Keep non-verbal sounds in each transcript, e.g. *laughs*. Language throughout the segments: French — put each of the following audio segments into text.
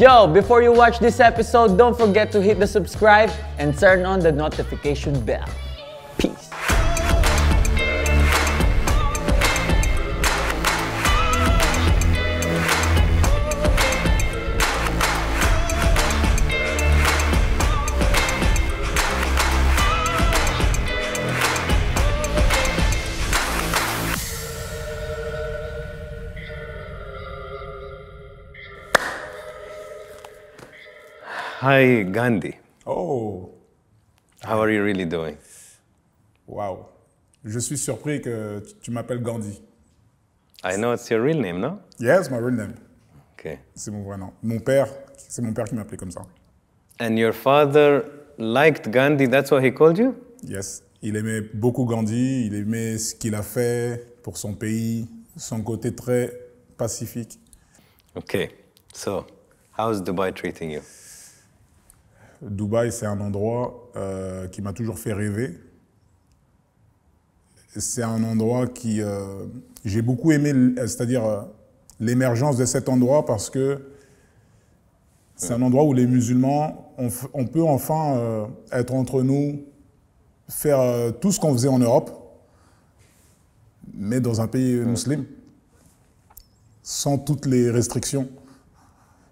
Yo, before you watch this episode, don't forget to hit the subscribe and turn on the notification bell. Gandhi. Oh. How are you really doing? Wow. Je suis surpris que tu m'appelles Gandhi. I know it's your real name, no? Yes, my real name. Okay. C'est mon vrai nom. Mon père, c'est mon père qui m'appelait comme ça. And your father liked Gandhi, that's why he called you? Yes. Il aimait beaucoup Gandhi, il aimait ce qu'il a fait pour son pays, son côté très pacifique. Okay. So, how's Dubai treating you? Dubaï, c'est un endroit euh, qui m'a toujours fait rêver. C'est un endroit qui... Euh, j'ai beaucoup aimé, c'est-à-dire euh, l'émergence de cet endroit parce que c'est un endroit où les musulmans, on, on peut enfin être entre nous, faire tout ce qu'on faisait en Europe, mais dans un pays musulman, sans toutes les restrictions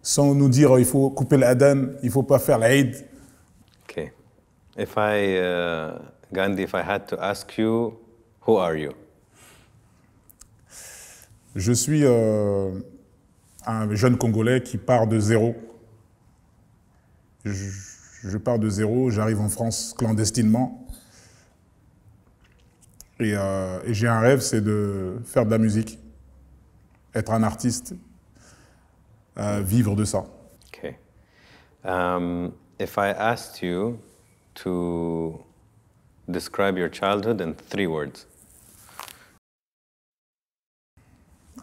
sans nous dire oh, il faut couper qu'il il faut pas faire l'Aïd. Ok. If I, uh, Gandhi, if I had to ask you, who are you? Je suis euh, un jeune Congolais qui part de zéro. Je, pars de zéro, j'arrive en France clandestinement. Euh, et j'ai un rêve, c'est de faire de la musique, être un artiste, vivre de ça. Okay. Um, if I asked you to describe your childhood in three words.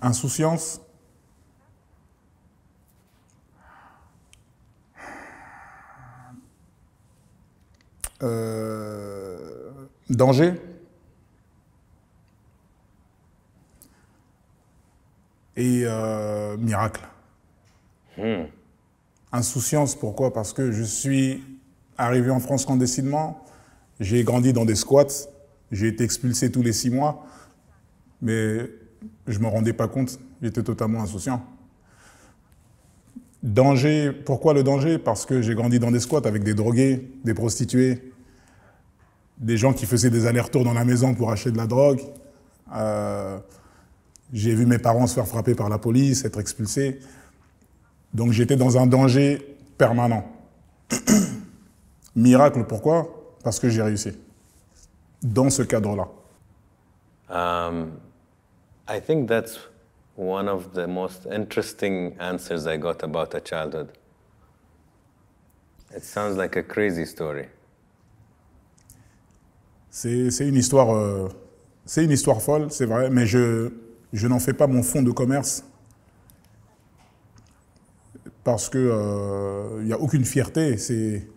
Insouciance. Euh, danger. Et euh, miracle. Hmm. Insouciance, pourquoi Parce que je suis arrivé en France clandestinement, j'ai grandi dans des squats, j'ai été expulsé tous les six mois, mais je ne me rendais pas compte, j'étais totalement insouciant. Danger, pourquoi le danger Parce que j'ai grandi dans des squats avec des drogués, des prostituées, des gens qui faisaient des allers-retours dans la maison pour acheter de la drogue. Euh, j'ai vu mes parents se faire frapper par la police, être expulsés. Donc j'étais dans un danger permanent. *clears throat* Miracle, pourquoi Parce que j'ai réussi. Dans ce cadre-là. Um, I think that's one of the most interesting answers I got about a childhood. It sounds like a crazy story. C'est une histoire, euh, c'est une histoire folle, c'est vrai, mais je, je n'en fais pas mon fonds de commerce parce qu'il euh, n'y a aucune fierté. C'est...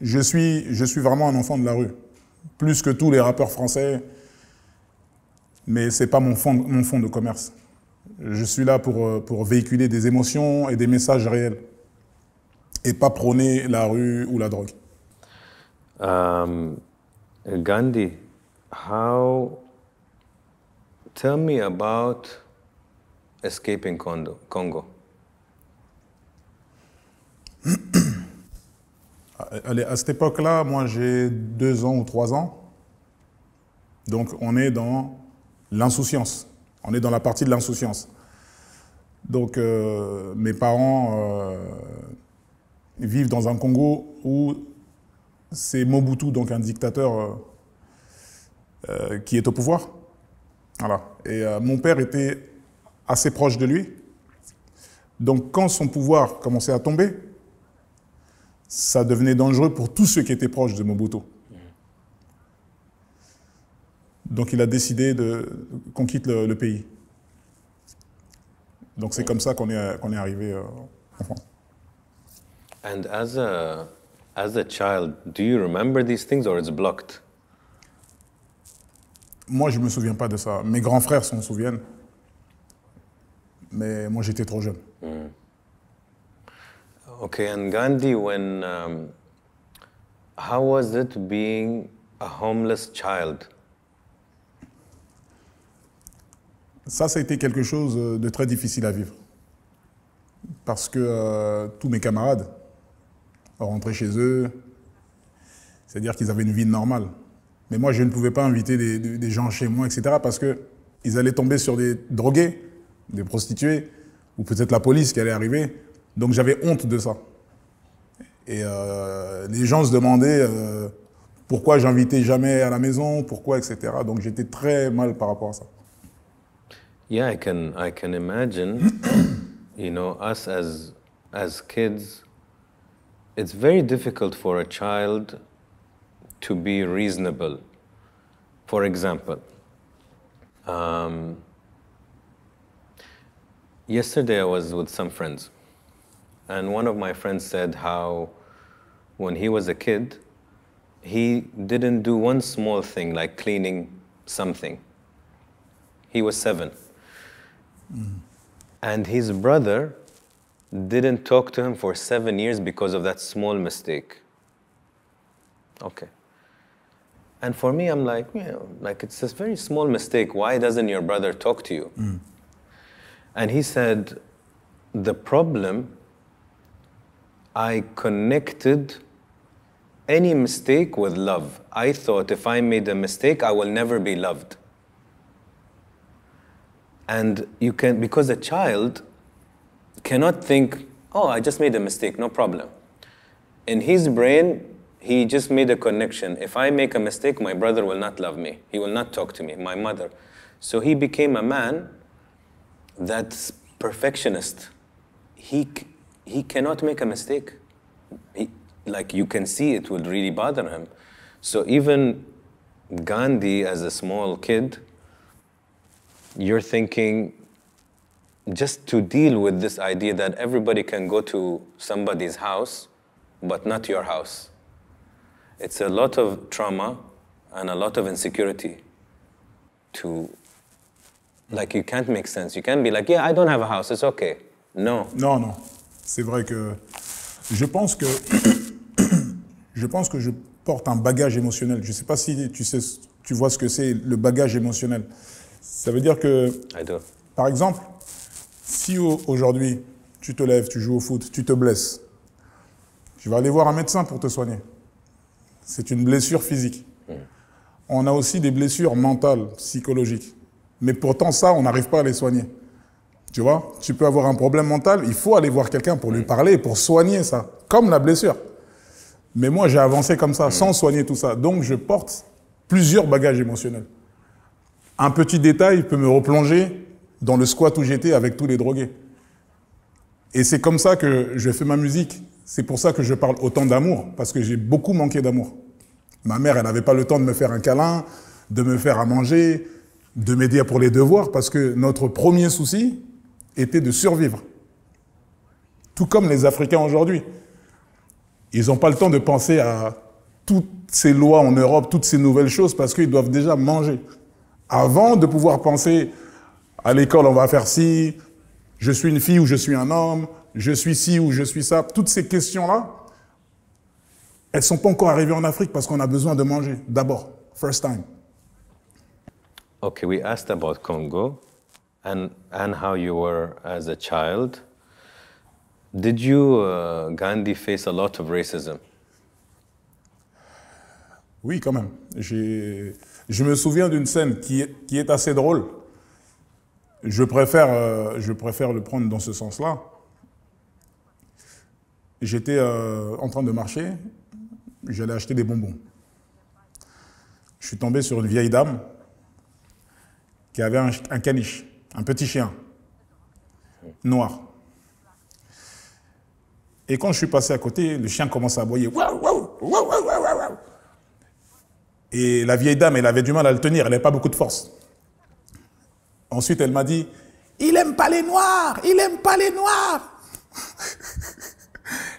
Je, suis, je suis vraiment un enfant de la rue, plus que tous les rappeurs français, mais ce n'est pas mon fond, mon fond de commerce. Je suis là pour, euh, pour véhiculer des émotions et des messages réels, et pas prôner la rue ou la drogue. Euh, Gandhi, how... tell me about escaping Congo. à cette époque-là, moi j'ai deux ans ou trois ans. Donc on est dans l'insouciance. On est dans la partie de l'insouciance. Donc euh, mes parents euh, vivent dans un Congo où c'est Mobutu, donc un dictateur euh, qui est au pouvoir. Voilà. Et mon père était assez proche de lui. Donc quand son pouvoir commençait à tomber, ça devenait dangereux pour tous ceux qui étaient proches de Mobutu. Donc il a décidé qu'on quitte le, pays. Donc c'est comme ça qu'on est, est arrivé euh, en as a, as a child, do you remember these things or it's blocked? Moi, je ne me souviens pas de ça. Mes grands frères s'en souviennent. Mais moi, j'étais trop jeune. Mm. Ok, et Gandhi, when um, how was it being a homeless child? Ça, ça a été quelque chose euh, de très difficile à vivre. Parce que euh, tous mes camarades rentraient chez eux, c'est-à-dire qu'ils avaient une vie normale. Mais moi, je ne pouvais pas inviter des, des gens chez moi, etc. Parce qu'ils allaient tomber sur des drogués, des prostituées, ou peut-être la police qui allait arriver donc j'avais honte de ça. Et euh, les gens se demandaient euh, pourquoi j'invitais jamais à la maison, pourquoi, etc. Donc j'étais très mal par rapport à ça. Yeah, I can, I can imagine, you know, us as, as kids, it's very difficult for a child to be reasonable. For example, um, yesterday I was with some friends. And one of my friends said how when he was a kid, he didn't do one small thing like cleaning something. He was seven. Mm. And his brother didn't talk to him for seven years because of that small mistake. Okay. And for me, I'm like, you know, like it's a very small mistake. Why doesn't your brother talk to you? Mm. And he said, the problem I connected any mistake with love. I thought if I made a mistake, I will never be loved. And you can, because a child cannot think, oh, I just made a mistake, no problem. In his brain, he just made a connection. If I make a mistake, my brother will not love me. He will not talk to me, my mother. So he became a man that's perfectionist. He, he cannot make a mistake. He, like you can see, it would really bother him. So even Gandhi, as a small kid, you're thinking just to deal with this idea that everybody can go to somebody's house, but not your house. It's a lot of trauma and a lot of insecurity to like you can't make sense. You can be like, yeah, I don't have a house. It's okay. No. No, no. c'est vrai que je pense que *coughs* je pense que je porte un bagage émotionnel. Je ne sais pas si tu sais, tu vois ce que c'est le bagage émotionnel. Ça veut dire que, par exemple, si aujourd'hui tu te lèves, tu joues au foot, tu te blesses, tu vas aller voir un médecin pour te soigner. C'est une blessure physique. Hmm. On a aussi des blessures mentales, psychologiques. Mais pourtant, ça, on n'arrive pas à les soigner. Tu vois, tu peux avoir un problème mental, il faut aller voir quelqu'un pour lui parler, pour soigner ça, comme la blessure. Mais moi, j'ai avancé comme ça, sans soigner tout ça. Donc, je porte plusieurs bagages émotionnels. Un petit détail peut me replonger dans le squat où j'étais avec tous les drogués. Et c'est comme ça que je fais ma musique. C'est pour ça que je parle autant d'amour, parce que j'ai beaucoup manqué d'amour. Ma mère, elle n'avait pas le temps de me faire un câlin, de me faire à manger, de m'aider pour les devoirs, parce que notre premier souci, était de survivre. Tout comme les Africains aujourd'hui. Ils n'ont pas le temps de penser à toutes ces lois en Europe, toutes ces nouvelles choses, parce qu'ils doivent déjà manger. Avant de pouvoir penser à l'école, on va faire ci, je suis une fille ou je suis un homme, je suis ci ou je suis ça, toutes ces questions-là, elles ne sont pas encore arrivées en Afrique parce qu'on a besoin de manger, d'abord, first time. Okay, we asked about Congo and, and how you were as a child. Did you, uh, face a Oui, quand même. Je me souviens d'une scène qui, qui, est assez drôle. Je préfère, euh, je préfère le prendre dans ce sens-là. J'étais euh, en train de marcher, j'allais acheter des bonbons. Je suis tombé sur une vieille dame qui avait un caniche un petit chien, noir. Et quand je suis passé à côté, le chien commence à aboyer. Et la vieille dame, elle avait du mal à le tenir, elle n'avait pas beaucoup de force. Ensuite, elle m'a dit, il aime pas les noirs, il aime pas les noirs. *laughs*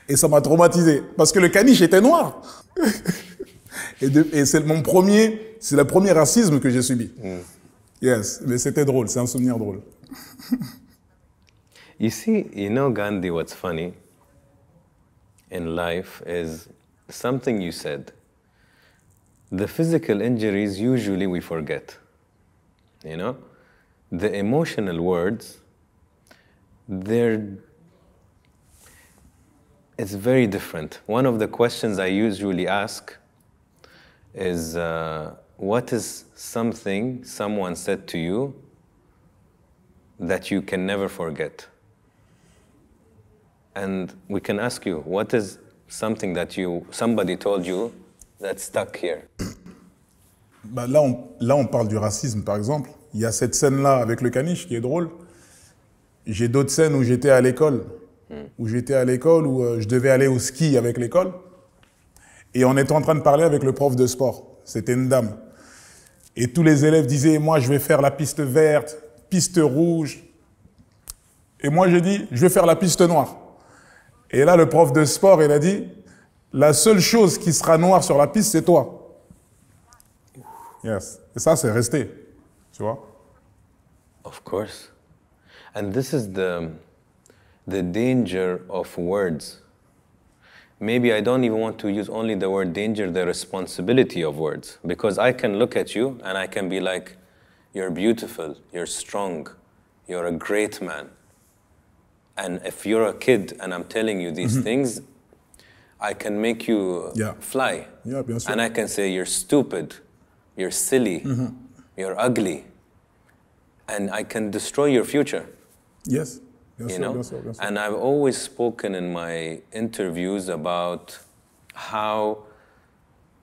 et ça m'a traumatisé, parce que le caniche était noir. *laughs* et, c'est mon premier, c'est le premier racisme que j'ai subi. Mm. Yes, mais c'était drôle, c'est un souvenir drôle. you see, you know, Gandhi, what's funny in life is something you said. The physical injuries, usually we forget. You know? The emotional words, they're. It's very different. One of the questions I usually ask is. Uh, what is something someone said to you that you can never forget? And we can ask you, what is something that you, somebody told you that stuck here? Bah là, on, là, on parle du racisme, par exemple. Il y a cette scène-là avec le caniche qui est drôle. J'ai d'autres scènes où j'étais à l'école, hmm. où j'étais à l'école, où euh, je devais aller au ski avec l'école. Et on était en train de parler avec le prof de sport. C'était une dame. Et tous les élèves disaient, moi je vais faire la piste verte, piste rouge. Et moi je dis je vais faire la piste noire. Et là, le prof de sport, il a dit, la seule chose qui sera noire sur la piste, c'est toi. Yes. Et ça, c'est resté. Tu vois? Of course. And this is the danger of words. maybe I don't even want to use only the word danger, the responsibility of words. Because I can look at you and I can be like, you're beautiful, you're strong, you're a great man. And if you're a kid and I'm telling you these mm-hmm. things, I can make you yeah. fly. Yeah, and I can say, you're stupid, you're silly, mm-hmm. you're ugly. And I can destroy your future. Yes you know? And I've always spoken in my interviews about how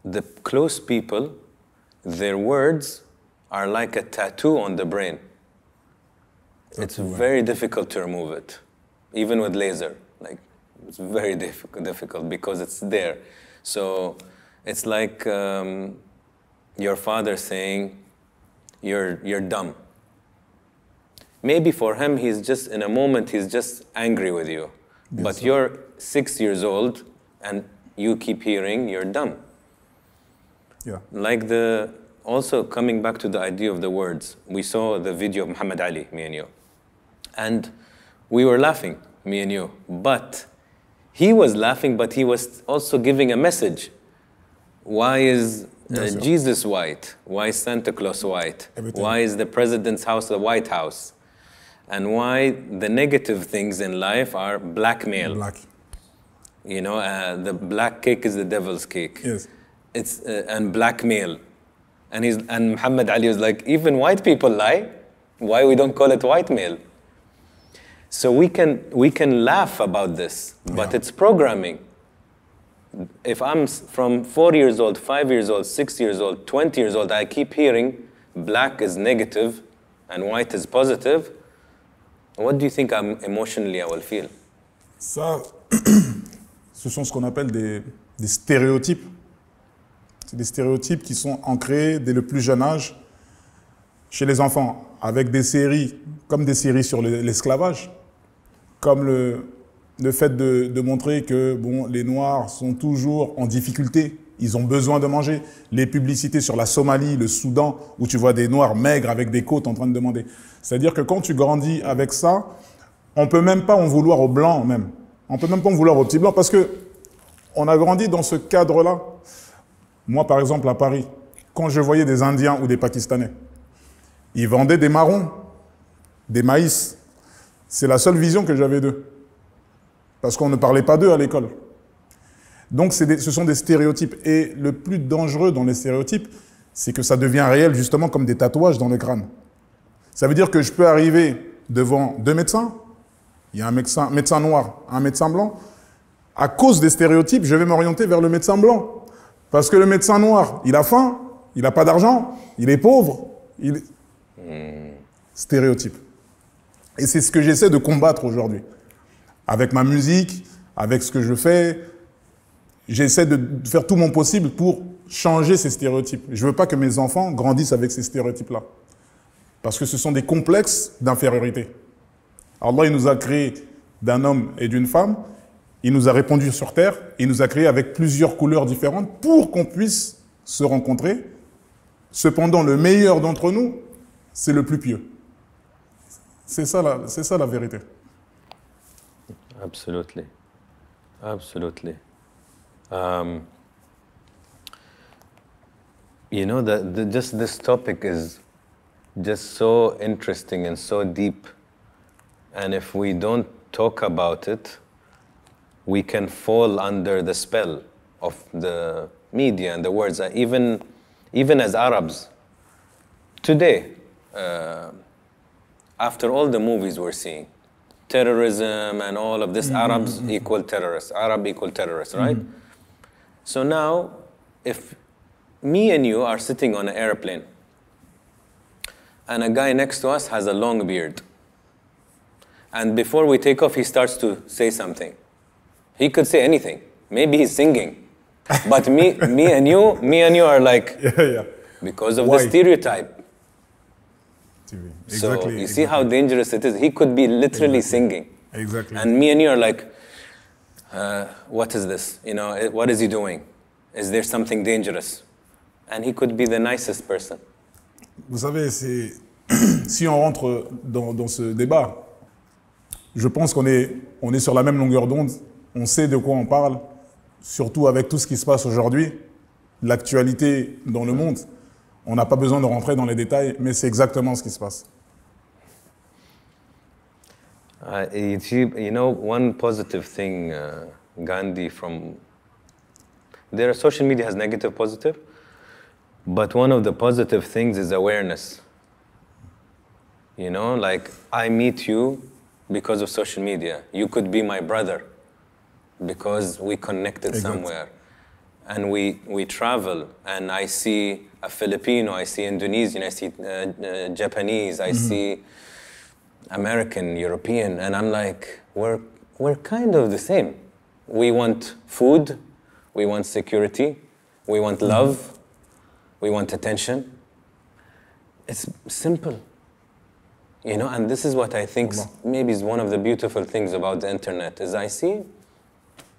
the close people, their words are like a tattoo on the brain. That's it's right. very difficult to remove it, even with laser. Like it's very difficult, difficult because it's there. So it's like um, your father saying, "You're you're dumb." Maybe for him, he's just in a moment, he's just angry with you. Yes, but sir. you're six years old and you keep hearing you're dumb. Yeah. Like the, also coming back to the idea of the words, we saw the video of Muhammad Ali, me and you. And we were laughing, me and you. But he was laughing, but he was also giving a message. Why is uh, yes, Jesus white? Why is Santa Claus white? Everything. Why is the president's house the White House? and why the negative things in life are blackmail. Black. You know, uh, the black cake is the devil's cake. Yes. It's uh, and blackmail, and he's and Muhammad Ali was like, even white people lie. Why we don't call it white male? So we can we can laugh about this, but yeah. it's programming. If I'm from four years old, five years old, six years old, twenty years old, I keep hearing black is negative and white is positive What do you think I'm um, emotionally I will feel? Ça, *clears throat* ce sont ce qu'on appelle des, stéréotypes. C'est des stéréotypes qui sont ancrés dès le plus jeune âge chez les enfants, avec des séries, comme des séries sur l'esclavage, comme le, le fait de, de, montrer que bon, les Noirs sont toujours en difficulté, ils ont besoin de manger. Les publicités sur la Somalie, le Soudan, où tu vois des Noirs maigres avec des côtes en train de demander. C'est-à-dire que quand tu grandis avec ça, on peut même pas en vouloir aux blancs même. On peut même pas en vouloir aux petits blancs parce que on a grandi dans ce cadre-là. Moi, par exemple, à Paris, quand je voyais des Indiens ou des Pakistanais, ils vendaient des marrons, des maïs. C'est la seule vision que j'avais d'eux. Parce qu'on ne parlait pas d'eux à l'école. Donc ce sont des stéréotypes. Et le plus dangereux dans les stéréotypes, c'est que ça devient réel justement comme des tatouages dans le crâne. Ça veut dire que je peux arriver devant deux médecins, il y a un médecin, médecin noir, un médecin blanc. À cause des stéréotypes, je vais m'orienter vers le médecin blanc. Parce que le médecin noir, il a faim, il n'a pas d'argent, il est pauvre. Il... Stéréotype. Et c'est ce que j'essaie de combattre aujourd'hui. Avec ma musique, avec ce que je fais, j'essaie de faire tout mon possible pour changer ces stéréotypes. Je veux pas que mes enfants grandissent avec ces stéréotypes-là. Parce que ce sont des complexes d'infériorité. Allah, il nous a créés d'un homme et d'une femme. Il nous a répandus sur terre. Il nous a créés avec plusieurs couleurs différentes pour qu'on puisse se rencontrer. Cependant, le meilleur d'entre nous, c'est le plus pieux. C'est ça, la, c'est ça la vérité. Absolutely. Absolutely. Um, you know, that just this topic is just so interesting and so deep. And if we don't talk about it, we can fall under the spell of the media and the words. Even, even as Arabs, today, uh, after all the movies we're seeing, terrorism and all of this, mm -hmm. Arabs mm-hmm. equal terrorists, Arab equal terrorists, right? Mm -hmm. So now, if me and you are sitting on an airplane, and a guy next to us has a long beard. And before we take off, he starts to say something. He could say anything. Maybe he's singing. But me, *laughs* me and you, me and you are like, yeah, yeah. because of Why? the stereotype. Exactly, so you exactly. see how dangerous it is. He could be literally exactly. singing. Exactly. And me and you are like, uh, what is this? You know, eh, what is he doing? Is there something dangerous? And he could be the nicest person. Vous savez, *clears throat* si on rentre dans, ce débat, je pense qu'on est, on est sur la même longueur d'onde, on sait de quoi on parle, surtout avec tout ce qui se passe aujourd'hui, l'actualité dans le monde. On n'a pas besoin de rentrer dans les détails, mais c'est exactement ce qui se passe. Uh, you, you know, one positive thing, uh, Gandhi from... Their social media has negative, positive. But one of the positive things is awareness. You know, like I meet you because of social media. You could be my brother because we connected exactly. somewhere. And we, we travel, and I see a Filipino, I see Indonesian, I see uh, uh, Japanese, I mm-hmm. see American, European, and I'm like, we're, we're kind of the same. We want food, we want security, we want mm-hmm. love we want attention. It's simple. You know, and this is what I think maybe is one of the beautiful things about the internet, is I see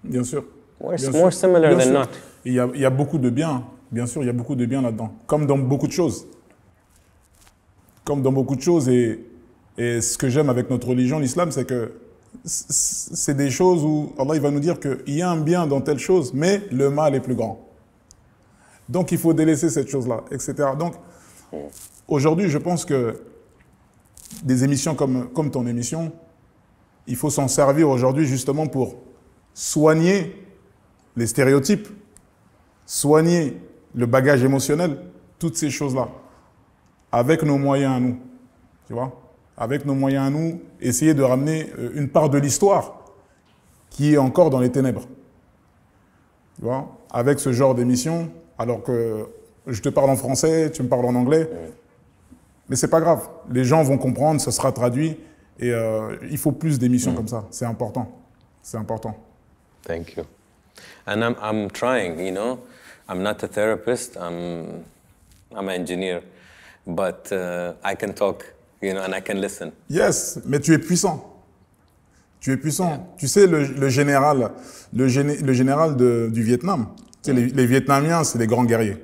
Bien sûr. bien more sûr. similar bien Il y, a, il y a beaucoup de bien, bien sûr, il y a beaucoup de bien là-dedans, comme dans beaucoup de choses. Comme dans beaucoup de choses, et, et ce que j'aime avec notre religion, l'islam, c'est que c'est des choses où Allah il va nous dire qu'il y a un bien dans telle chose, mais le mal est plus grand. Donc il faut délaisser cette chose-là, etc. Donc aujourd'hui, je pense que des émissions comme, ton émission, il faut s'en servir aujourd'hui justement pour soigner les stéréotypes, soigner le bagage émotionnel, toutes ces choses-là, avec nos moyens à nous. Tu vois Avec nos moyens à nous, essayer de ramener euh, une part de l'histoire qui est encore dans les ténèbres. Tu vois Avec ce genre d'émission, alors que je te parle en français, tu me parles en anglais. Mais c'est pas grave. Les gens vont comprendre, ce sera traduit. Et euh, il faut plus d'émissions mm. comme ça. C'est important. C'est important. Thank you. And I'm, I'm trying, you know. I'm not a therapist. I'm, I'm an engineer. But uh, I can talk, you know, and I can listen. Yes, mais tu es puissant. Tu es puissant. Tu sais, le, le général, le, général du Vietnam, les, Vietnamiens, c'est des grands guerriers.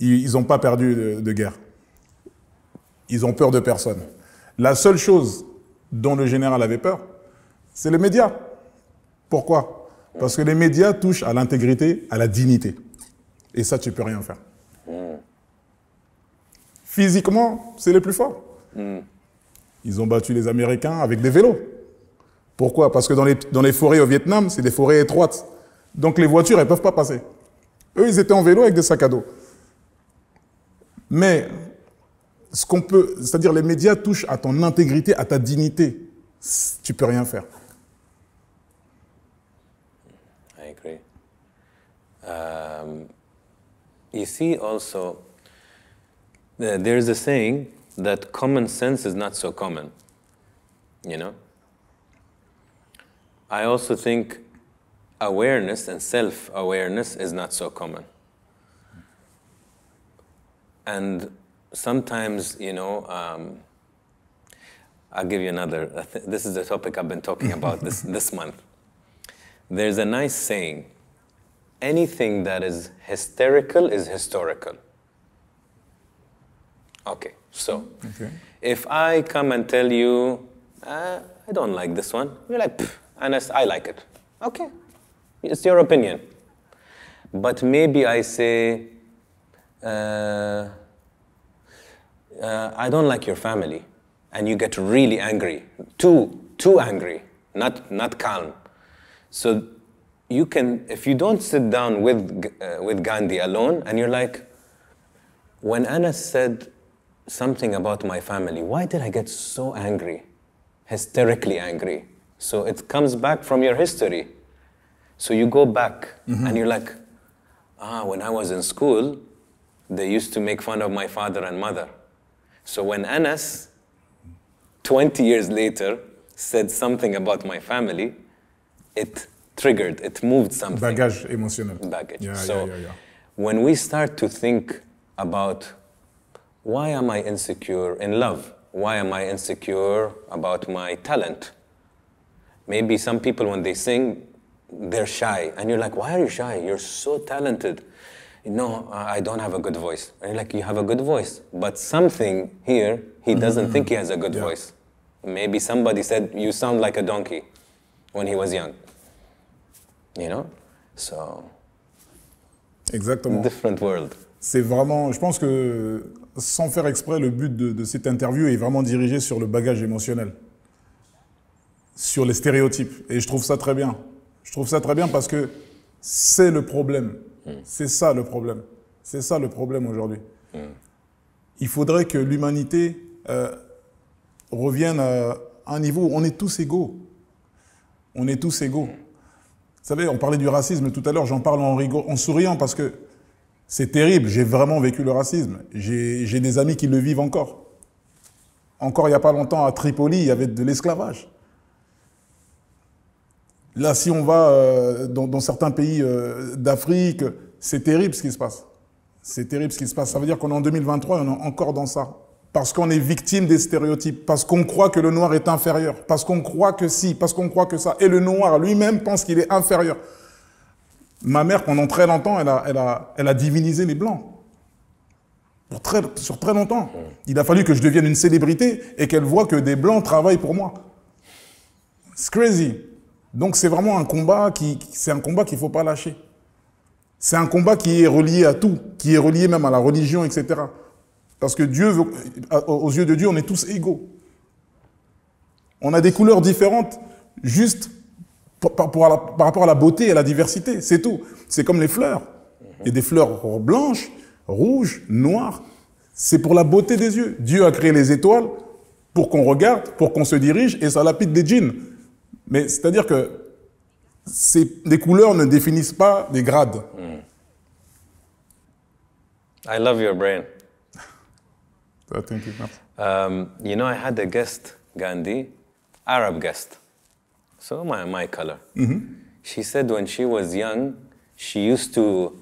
Ils n'ont pas perdu de, guerre. Ils ont peur de personne. La seule chose dont le général avait peur, c'est les médias. Pourquoi Parce que les médias touchent à l'intégrité, à la dignité. Et ça, tu peux rien faire. Physiquement, c'est les plus forts. Ils ont battu les Américains avec des vélos. Pourquoi Parce que dans les forêts au Vietnam, c'est des forêts étroites. Donc les voitures, elles ne peuvent pas passer. Eux, ils étaient en vélo avec des sacs à dos. Mais ce qu'on peut, c'est-à-dire les médias touchent à ton intégrité, à ta dignité. Tu peux rien faire. I agree. Um, you see also, is uh, a saying that common sense is not so common. You know. I also think awareness and self awareness is not so common. And sometimes, you know, um, I'll give you another. This is the topic I've been talking about *laughs* this, this month. There's a nice saying anything that is hysterical is historical. Okay, so okay. if I come and tell you, uh, I don't like this one, you're like, and I, I like it. Okay, it's your opinion. But maybe I say, uh, uh, I don't like your family. And you get really angry, too, too angry, not, not calm. So you can, if you don't sit down with, uh, with Gandhi alone and you're like, when Anna said something about my family, why did I get so angry? Hysterically angry. So it comes back from your history. So you go back mm-hmm. and you're like, ah, when I was in school, they used to make fun of my father and mother. So when Anas, 20 years later, said something about my family, it triggered, it moved something. Baggage emotional. Baggage. Yeah, so yeah, yeah, when we start to think about why am I insecure in love? Why am I insecure about my talent? Maybe some people, when they sing, they're shy. And you're like, why are you shy? You're so talented. No, I don't have a good voice. And you're like, you have a good voice. But something here, he mm-hmm, doesn't mm-hmm. think he has a good yeah. voice. Maybe somebody said, you sound like a donkey when he was young. You know? So. Exactement. Different world. C'est vraiment, je pense que sans faire exprès, le but de, de cette interview est vraiment dirigé sur le bagage émotionnel, sur les stéréotypes. Et je trouve ça très bien. Je trouve ça très bien parce que c'est le problème. Mm. C'est ça le problème. C'est ça le problème aujourd'hui. Mm. Il faudrait que l'humanité euh, revienne à un niveau où on est tous égaux. On est tous égaux. Mm. Vous savez, on parlait du racisme tout à l'heure, j'en parle en, rigolant, en souriant parce que c'est terrible, j'ai vraiment vécu le racisme. J'ai des amis qui le vivent encore. Encore il n'y a pas longtemps, à Tripoli, il y avait de l'esclavage. Là, si on va euh, dans, certains pays euh, d'Afrique, c'est terrible ce qui se passe. C'est terrible ce qui se passe. Ça veut dire qu'on est en 2023 et on est encore dans ça. Parce qu'on est victime des stéréotypes, parce qu'on croit que le noir est inférieur, parce qu'on croit que si, parce qu'on croit que ça. Et le noir lui-même pense qu'il est inférieur. Ma mère, pendant très longtemps, elle a, elle a, elle a divinisé les blancs. Pour très, sur très longtemps. Il a fallu que je devienne une célébrité et qu'elle voit que des blancs travaillent pour moi. C'est crazy. Donc c'est vraiment un combat qui, c'est un combat qu'il faut pas lâcher. C'est un combat qui est relié à tout, qui est relié même à la religion, etc. Parce que Dieu, veut, aux yeux de Dieu, on est tous égaux. On a des couleurs différentes, juste par, rapport à la beauté et à la diversité, c'est tout. C'est comme les fleurs. Il y a des fleurs blanches, rouges, noires. C'est pour la beauté des yeux. Dieu a créé les étoiles pour qu'on regarde, pour qu'on se dirige, et ça lapide des djinns. Mais c'est-à-dire que des couleurs ne définissent pas des grades. Mm. I love your brain. *laughs* Ah, thank you. Um, you know, I had a guest, Gandhi, Arab guest. So my, my color. Mm -hmm. She said when she was young, she used to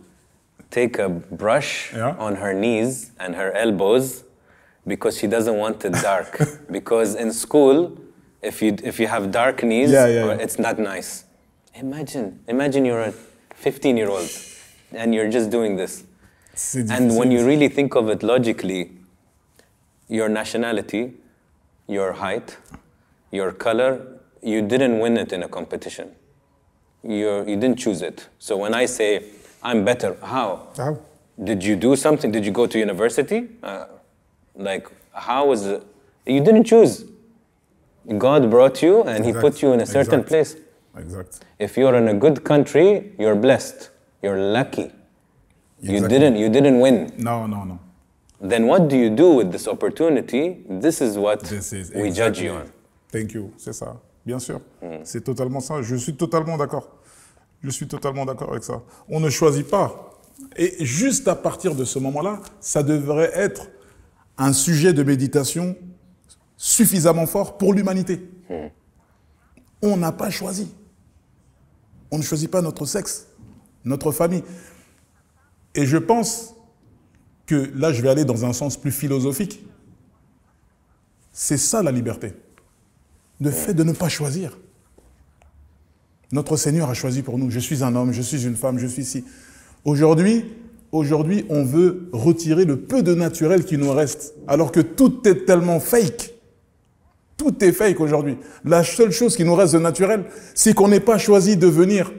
take a brush yeah. on her knees and her elbows because she doesn't want it dark. *laughs* because in school, if you if you have dark knees, yeah, yeah, yeah. it's not nice. Imagine, imagine you're a 15 year old and you're just doing this. And when you really think of it logically, your nationality, your height, your color, you didn't win it in a competition. You're, you didn't choose it. So when I say, I'm better, how? How? Did you do something? Did you go to university? Uh, like, how is it? You didn't choose. God brought you and He put you in a certain place. Exact. If you're in a good country, you're blessed. You're lucky. You didn't. You didn't win. No, no, no. Then what do you do with this opportunity? This is what we judge you on. Thank you. C'est ça. Bien sûr. Mm. C'est totalement ça. Je suis totalement d'accord. Je suis totalement d'accord avec ça. On ne choisit pas. Et juste à partir de ce moment-là, ça devrait être un sujet de méditation suffisamment fort pour l'humanité. Hmm. On n'a pas choisi. On ne choisit pas notre sexe, notre famille. Et je pense que là, je vais aller dans un sens plus philosophique. C'est ça la liberté. Le fait de ne pas choisir. Notre Seigneur a choisi pour nous. Je suis un homme, je suis une femme, je suis ici. Aujourd'hui, aujourd'hui, on veut retirer le peu de naturel qui nous reste, alors que tout est tellement fake. Tout est fake aujourd'hui. La seule chose qui nous reste de naturel, c'est qu'on n'ait pas choisi de venir,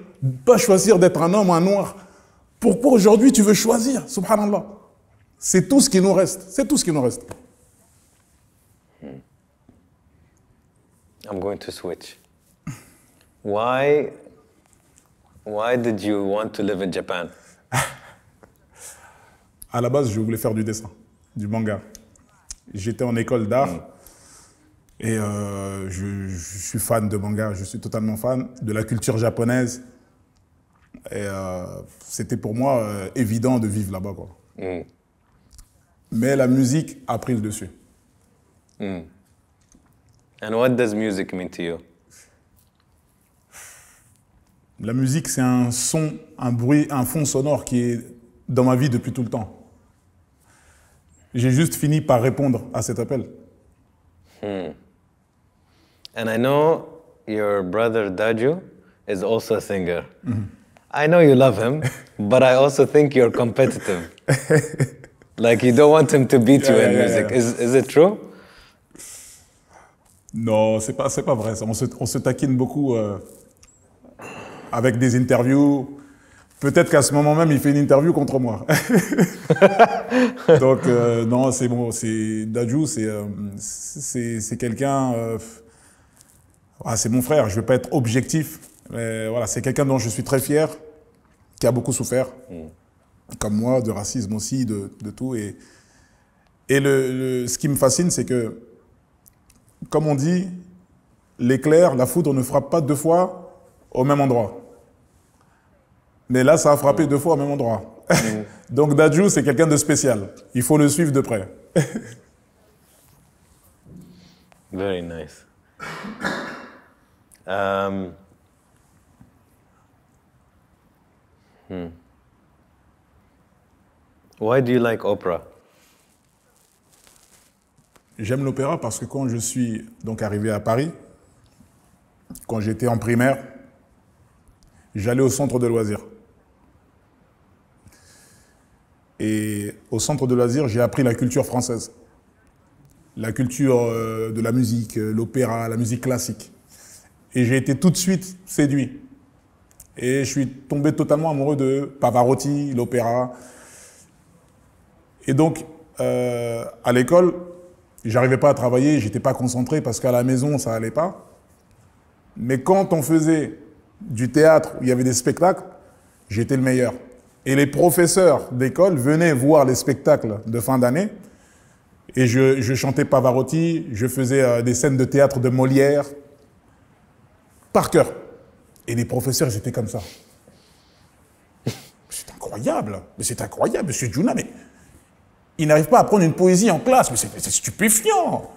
pas choisir d'être un homme ou un noir. Pourquoi aujourd'hui tu veux choisir Subhanallah. C'est tout ce qui nous reste. C'est tout ce qui nous reste. Hmm. I'm going to switch. Why, why did you want *laughs* à la base, je voulais faire du dessin, du manga. J'étais en école d'art. Hmm. Et euh, je, suis fan de manga, je suis totalement fan de la culture japonaise. Et euh, c'était pour moi euh, évident de vivre là-bas. Quoi. Mm. Mais la musique a pris le dessus. Mm. And what does music mean to you? La musique, c'est un son, un bruit, un fond sonore qui est dans ma vie depuis tout le temps. J'ai juste fini par répondre à cet appel. Mm. And I know your brother Daju is also a singer. Je sais I know you love him, *laughs* but I also think you're competitive. *laughs* like you don't want him to beat yeah, you yeah, in yeah, music. Is, Non, ce n'est pas vrai. On se, taquine beaucoup euh, avec des interviews. Peut-être qu'à ce moment même, il fait une interview contre moi. *laughs* Donc, euh, non, c'est bon. C'est, Daju, c'est euh, quelqu'un ah, c'est mon frère, je ne vais pas être objectif. Mais voilà, c'est quelqu'un dont je suis très fier, qui a beaucoup souffert, mm. comme moi, de racisme aussi, de, tout. Et, et le, ce qui me fascine, c'est que, comme on dit, l'éclair, la foudre ne frappe pas deux fois au même endroit. Mais là, ça a frappé mm. deux fois au même endroit. Mm. *laughs* Donc Dadju, c'est quelqu'un de spécial. Il faut le suivre de près. Very nice. Um, hmm. Why do you like opera? J'aime l'opéra parce que quand je suis donc arrivé à Paris, quand j'étais en primaire, j'allais au centre de loisirs. Et au centre de loisirs, j'ai appris la culture française, la culture euh, de la musique, euh, l'opéra, la musique classique. Et j'ai été tout de suite séduit. Et je suis tombé totalement amoureux de Pavarotti, l'opéra. Et donc, euh, à l'école, j'arrivais pas à travailler, j'étais pas concentré parce qu'à la maison, ça allait pas. Mais quand on faisait du théâtre, il y avait des spectacles, j'étais le meilleur. Et les professeurs d'école venaient voir les spectacles de fin d'année. Et je, chantais Pavarotti, je faisais euh, des scènes de théâtre de Molière, par cœur. Et les professeurs, ils étaient comme ça. C'est incroyable, hein. mais c'est incroyable, monsieur Djuna, mais il n'arrive pas à prendre une poésie en classe, mais c'est stupéfiant,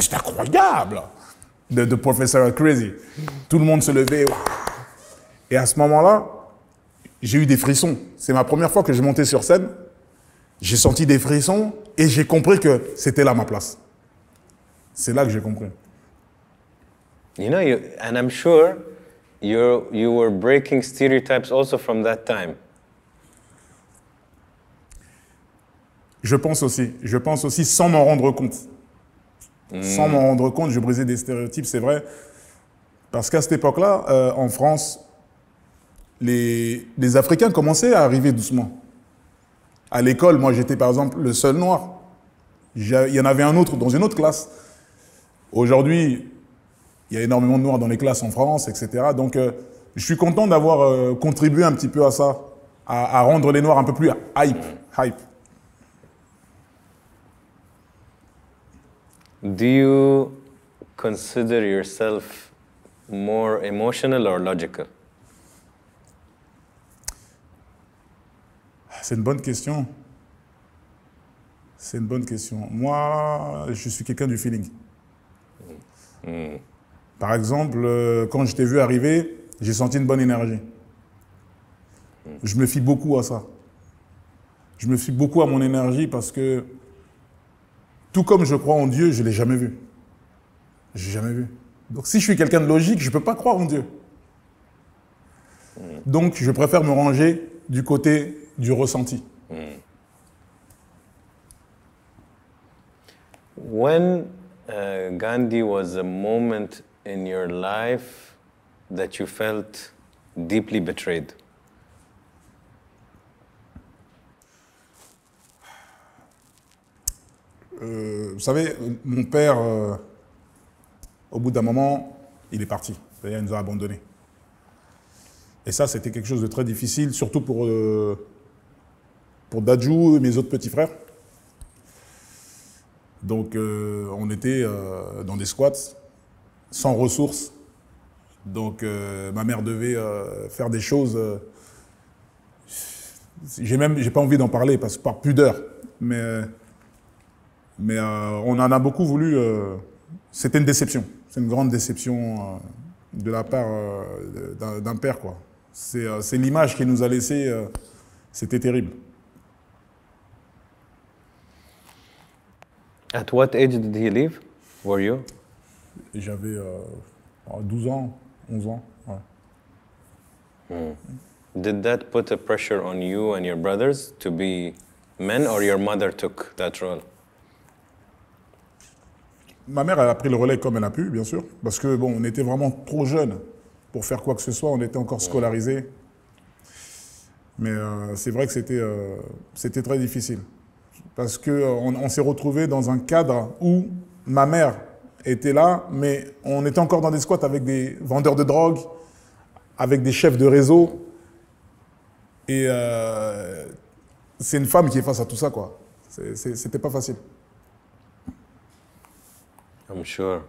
c'est incroyable, de, professeur crazy. Tout le monde se levait. Et à ce moment-là, j'ai eu des frissons. C'est ma première fois que j'ai monté sur scène. J'ai senti des frissons et j'ai compris que c'était là ma place. C'est là que j'ai compris. You know, you, and I'm sure you were breaking stereotypes also from that Je pense aussi. Je pense aussi sans m'en rendre compte. Hmm. Sans m'en rendre compte, je brisais des stéréotypes, c'est vrai. Parce qu'à cette époque-là, euh, en France, les, les, Africains commençaient à arriver doucement. À l'école, moi, j'étais par exemple le seul noir. Il y en avait un autre dans une autre classe. Aujourd'hui, il y a énormément de noirs dans les classes en France, etc. Donc, euh, je suis content d'avoir euh, contribué un petit peu à ça, à, rendre les noirs un peu plus hype. hype. Do you consider yourself more emotional or logical? Ah, c'est une bonne question. C'est une bonne question. Moi, je suis quelqu'un du feeling. Mm. Mm. Par exemple, euh, quand je t'ai vu arriver, j'ai senti une bonne énergie. Je me fie beaucoup à ça. Je me fie beaucoup à mon énergie parce que, tout comme je crois en Dieu, je ne l'ai jamais vu. Je l'ai jamais vu. Donc si je suis quelqu'un de logique, je ne peux pas croire en Dieu. Donc je préfère me ranger du côté du ressenti. When uh, Gandhi was a moment in your life that you felt deeply betrayed? Euh, vous savez, mon père, euh, au bout d'un moment, il est parti. cest il nous a abandonnés. Et ça, c'était quelque chose de très difficile, surtout pour, euh, pour et mes autres petits frères. Donc, euh, on était dans des squats sans ressources. Donc euh, ma mère devait euh, faire des choses. Euh, j'ai même, j'ai pas envie d'en parler parce que par pudeur. Mais, mais on en a beaucoup voulu. C'était une déception. C'est une grande déception de la part d'un père quoi. C'est l'image qu'il nous a laissée. C'était terrible. At what age did he j'avais 12 euh, ans, 11 ans. Hmm. Did that put a pressure on you and your brothers to be men or your mother took that role? Ma mère, elle a pris le relais comme elle a pu, bien sûr, parce que bon, on était vraiment trop jeunes pour faire quoi que ce soit, on était encore scolarisés. Mais euh, c'est vrai que c'était euh, c'était très difficile, parce que on, on s'est retrouvé dans un cadre où ma mère était là, mais on était encore dans des squats avec des vendeurs de drogue, avec des chefs de réseau. Et euh, c'est une femme qui est face à tout ça, quoi. C'était pas facile. I'm sure.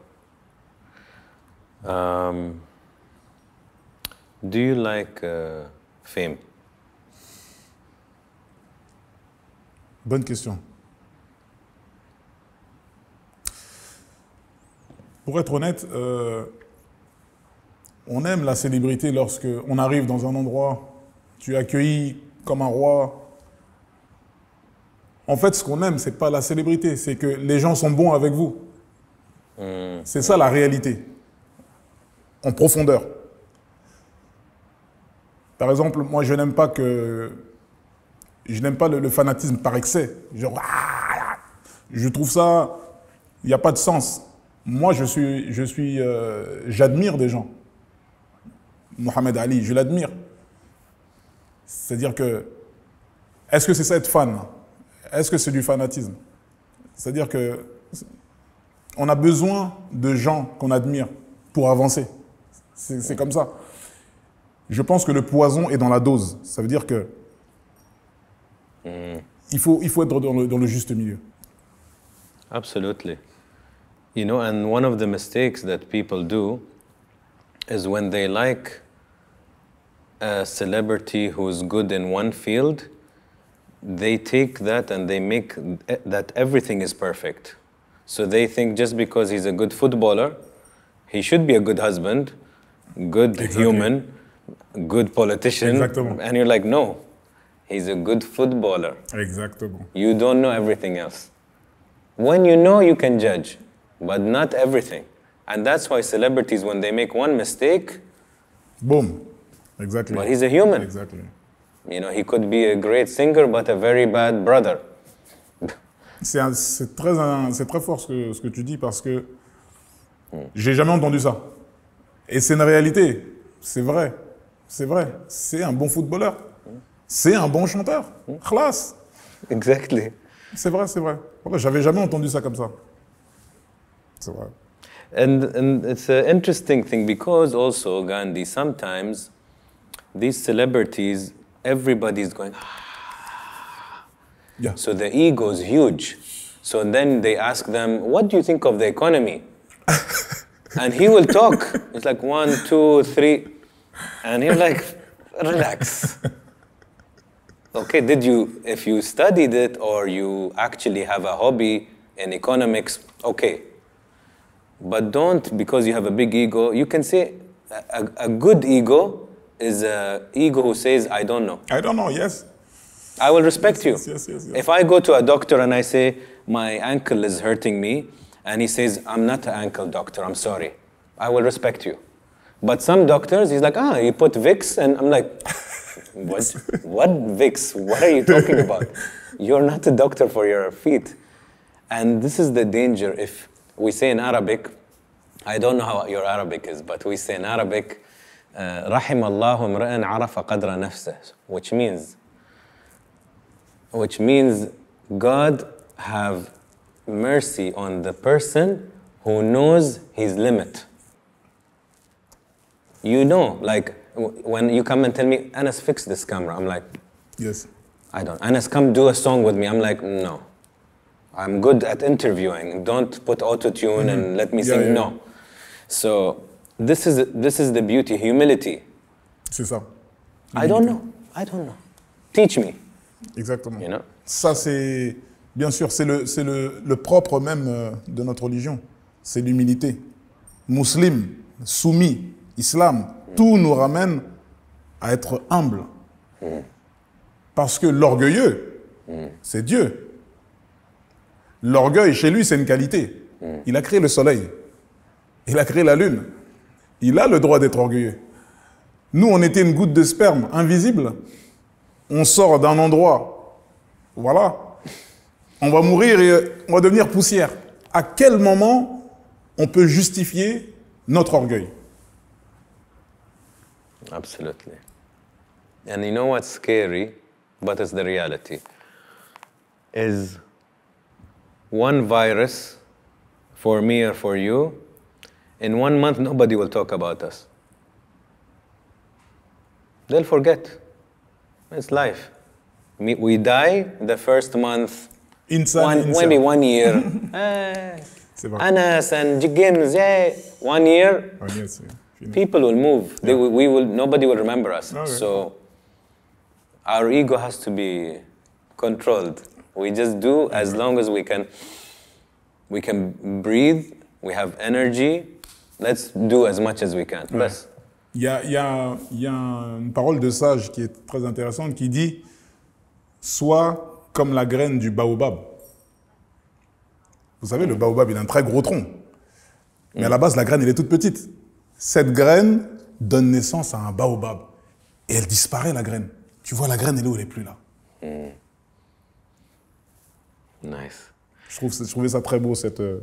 Um, do you like uh, fame? Bonne question. Pour être honnête, euh, on aime la célébrité lorsque on arrive dans un endroit, tu es accueilli comme un roi. En fait, ce qu'on aime, c'est pas la célébrité, c'est que les gens sont bons avec vous. Hmm. C'est ça la réalité, en profondeur. Par exemple, moi, je n'aime pas que je n'aime pas le, le, fanatisme par excès. Genre, ah, je trouve ça, il n'y a pas de sens. Moi, je suis, euh, j'admire des gens. Mohamed Ali, je l'admire. C'est-à-dire que, est-ce que c'est ça être fan Est-ce que c'est du fanatisme C'est-à-dire que, on a besoin de gens qu'on admire pour avancer. C'est comme ça. Je pense que le poison est dans la dose. Ça veut dire que, hmm. il, faut, être dans le, juste milieu. Absolument. You know, and one of the mistakes that people do is when they like a celebrity who's good in one field, they take that and they make that everything is perfect. So they think just because he's a good footballer, he should be a good husband, good exactly. human, good politician. Exactly. And you're like, no, he's a good footballer. Exactly. You don't know everything else. When you know, you can judge. but not everything. And that's why celebrities, when they make one mistake, boom, exactly. But he's a human. Exactly. You know, he could be a great singer, but a very bad brother. C'est très, fort ce que, tu dis parce que j'ai jamais entendu ça. Et c'est une réalité. C'est vrai. C'est vrai. C'est un bon footballeur. C'est un bon chanteur. Classe. Exactly. C'est vrai, c'est vrai. J'avais jamais entendu ça comme ça. It's a lot. And, and it's an interesting thing because also, Gandhi, sometimes these celebrities, everybody's going, ah. yeah. So the ego is huge. So then they ask them, What do you think of the economy? *laughs* and he will talk. It's like one, two, three. And he's like, Relax. Okay, did you, if you studied it or you actually have a hobby in economics, okay, but don't, because you have a big ego, you can say a, a good ego is an ego who says, I don't know. I don't know, yes. I will respect yes, you. Yes, yes, yes, yes, If I go to a doctor and I say, my ankle is hurting me, and he says, I'm not an ankle doctor, I'm sorry. I will respect you. But some doctors, he's like, ah, you put Vicks, and I'm like, *laughs* what, what Vicks? What are you talking about? *laughs* You're not a doctor for your feet. And this is the danger if we say in Arabic, I don't know how your Arabic is, but we say in Arabic, رحم الله امرئ عرف قدر نفسه, which means, which means God have mercy on the person who knows his limit. You know, like when you come and tell me, Anas, fix this camera, I'm like, yes. I don't. Anas, come do a song with me. I'm like, no. I'm good at interviewing. Don't put auto tune mm-hmm. and let me yeah, sing. Yeah. No. So this is this is the beauty, humility. C'est ça. Humilité. I don't know. I don't know. Teach me. Exactement. You know? Ça c'est bien sûr c'est le c'est le, le propre même euh, de notre religion. C'est l'humilité. Muslim, soumis, islam, mm. tout nous ramène à être humble. Mm. Parce que l'orgueilleux, mm. c'est Dieu. L'orgueil, chez lui, c'est une qualité. Mm. Il a créé le soleil. Il a créé la lune. Il a le droit d'être orgueilleux. Nous, on était une goutte de sperme, invisible. On sort d'un endroit. Voilà. On va mourir et euh, on va devenir poussière. À quel moment on peut justifier notre orgueil Absolutely. And you know what's scary, but it's the reality, is one virus for me or for you, in one month nobody will talk about us. They'll forget. It's life. We die the first month, inside, one, inside. maybe one year. *laughs* Eh. Anas and Jigims, yeah. One year, people will move. Yeah. They, we will, nobody will remember us. Okay. So our ego has to be controlled. We just do as mm-hmm. long as we can. We can breathe, we have energy. Let's do as much as we can. Il y a, une parole de sage qui est très intéressante qui dit Sois comme la graine du baobab. Vous savez, le mm. baobab, il a un très gros tronc. Mais à mm. la base, la graine, elle est toute petite. Cette graine donne naissance à un baobab. Et elle disparaît, la graine. Tu vois, la graine, elle est où Elle n'est plus là. Mm. Nice. Je, trouve, trouvais ça très beau, cette. Euh,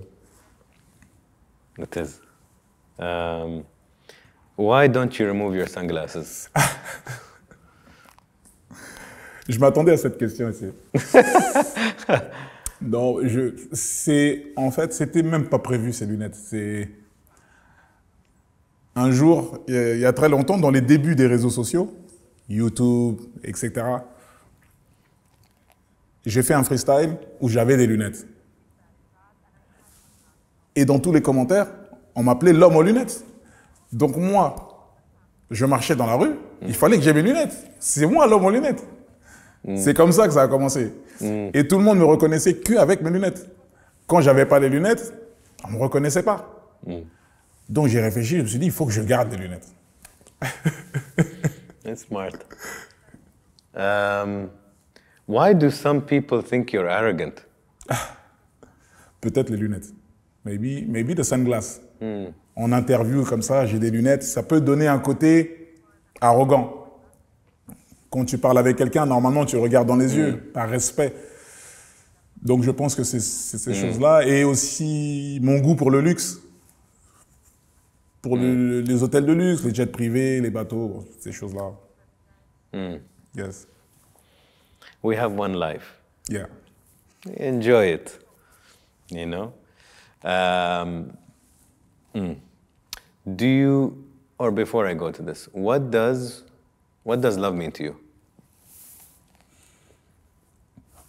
La thèse. Um, why don't you remove your sunglasses? *laughs* je m'attendais à cette question ici. *laughs* non, je, c'est, en fait, c'était même pas prévu ces lunettes. C'est un jour, il y, a très longtemps, dans les débuts des réseaux sociaux, YouTube, etc. J'ai fait un freestyle où j'avais des lunettes. Et dans tous les commentaires, on m'appelait l'homme aux lunettes. Donc moi, je marchais dans la rue, il fallait que j'aie mes lunettes. C'est moi l'homme aux lunettes. Mm. C'est comme ça que ça a commencé. Mm. Et tout le monde me reconnaissait qu'avec mes lunettes. Quand j'avais pas les lunettes, on me reconnaissait pas. Mm. Donc j'ai réfléchi, je me suis dit, il faut que je garde des lunettes. It's *laughs* smart. Um, Why do some people think you're arrogant? *laughs* Peut-être les lunettes. Maybe, maybe the sunglasses. En interview comme ça, j'ai des lunettes. Ça peut donner un côté arrogant. Quand tu parles avec quelqu'un, normalement, tu regardes dans les mm. yeux, par respect. Donc, je pense que c'est ces mm. choses-là. Et aussi, mon goût pour le luxe. Pour mm. les hôtels de luxe, les jets privés, les bateaux, ces choses-là. Yes we have one life. Yeah. Enjoy it, you know? Um, mm. Do you, or before I go to this, what does, what does love mean to you?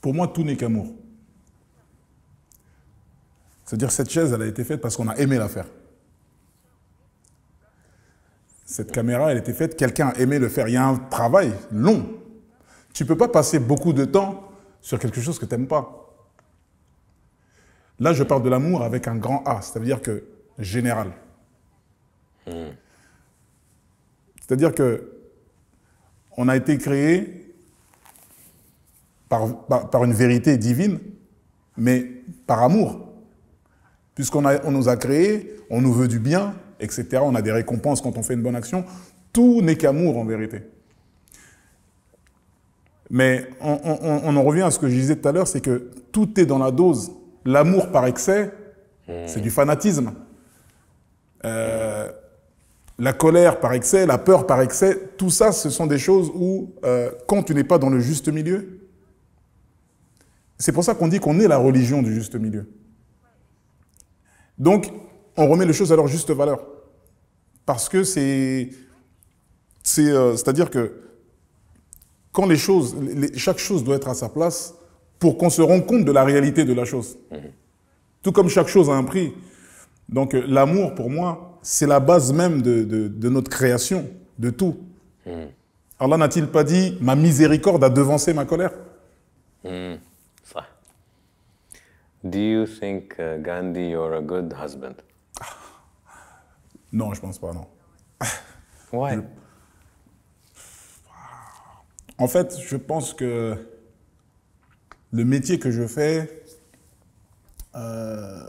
Pour moi, tout n'est qu'amour. C'est-à-dire, cette chaise, elle a été faite parce qu'on a aimé la faire. Cette caméra, elle a été faite, quelqu'un a aimé le faire. Il y a un travail long tu ne peux pas passer beaucoup de temps sur quelque chose que tu n'aimes pas. Là, je parle de l'amour avec un grand A, c'est-à-dire que général. Hmm. C'est-à-dire que on a été créé par, une vérité divine, mais par amour. Puisqu'on on nous a créés, on nous veut du bien, etc. On a des récompenses quand on fait une bonne action. Tout n'est qu'amour en vérité. Mais on, en revient à ce que je disais tout à l'heure, c'est que tout est dans la dose. L'amour par excès, hmm. c'est du fanatisme. Euh, la colère par excès, la peur par excès, tout ça, ce sont des choses où, euh, quand tu n'es pas dans le juste milieu, c'est pour ça qu'on dit qu'on est la religion du juste milieu. Donc, on remet les choses à leur juste valeur. Parce que c'est... Euh, c'est-à-dire que quand les choses, chaque chose doit être à sa place pour qu'on se rende compte de la réalité de la chose. Mhm. Tout comme chaque chose a un prix. Donc euh, l'amour, pour moi, c'est la base même de, notre création, de tout. Mhm. Allah n'a-t-il pas dit « Ma miséricorde a devancé ma colère mhm. Ça. Do you think, uh, Gandhi, you're a good husband? Ah. Non, je pense pas, non. Why? En fait, je pense que le métier que je fais, euh,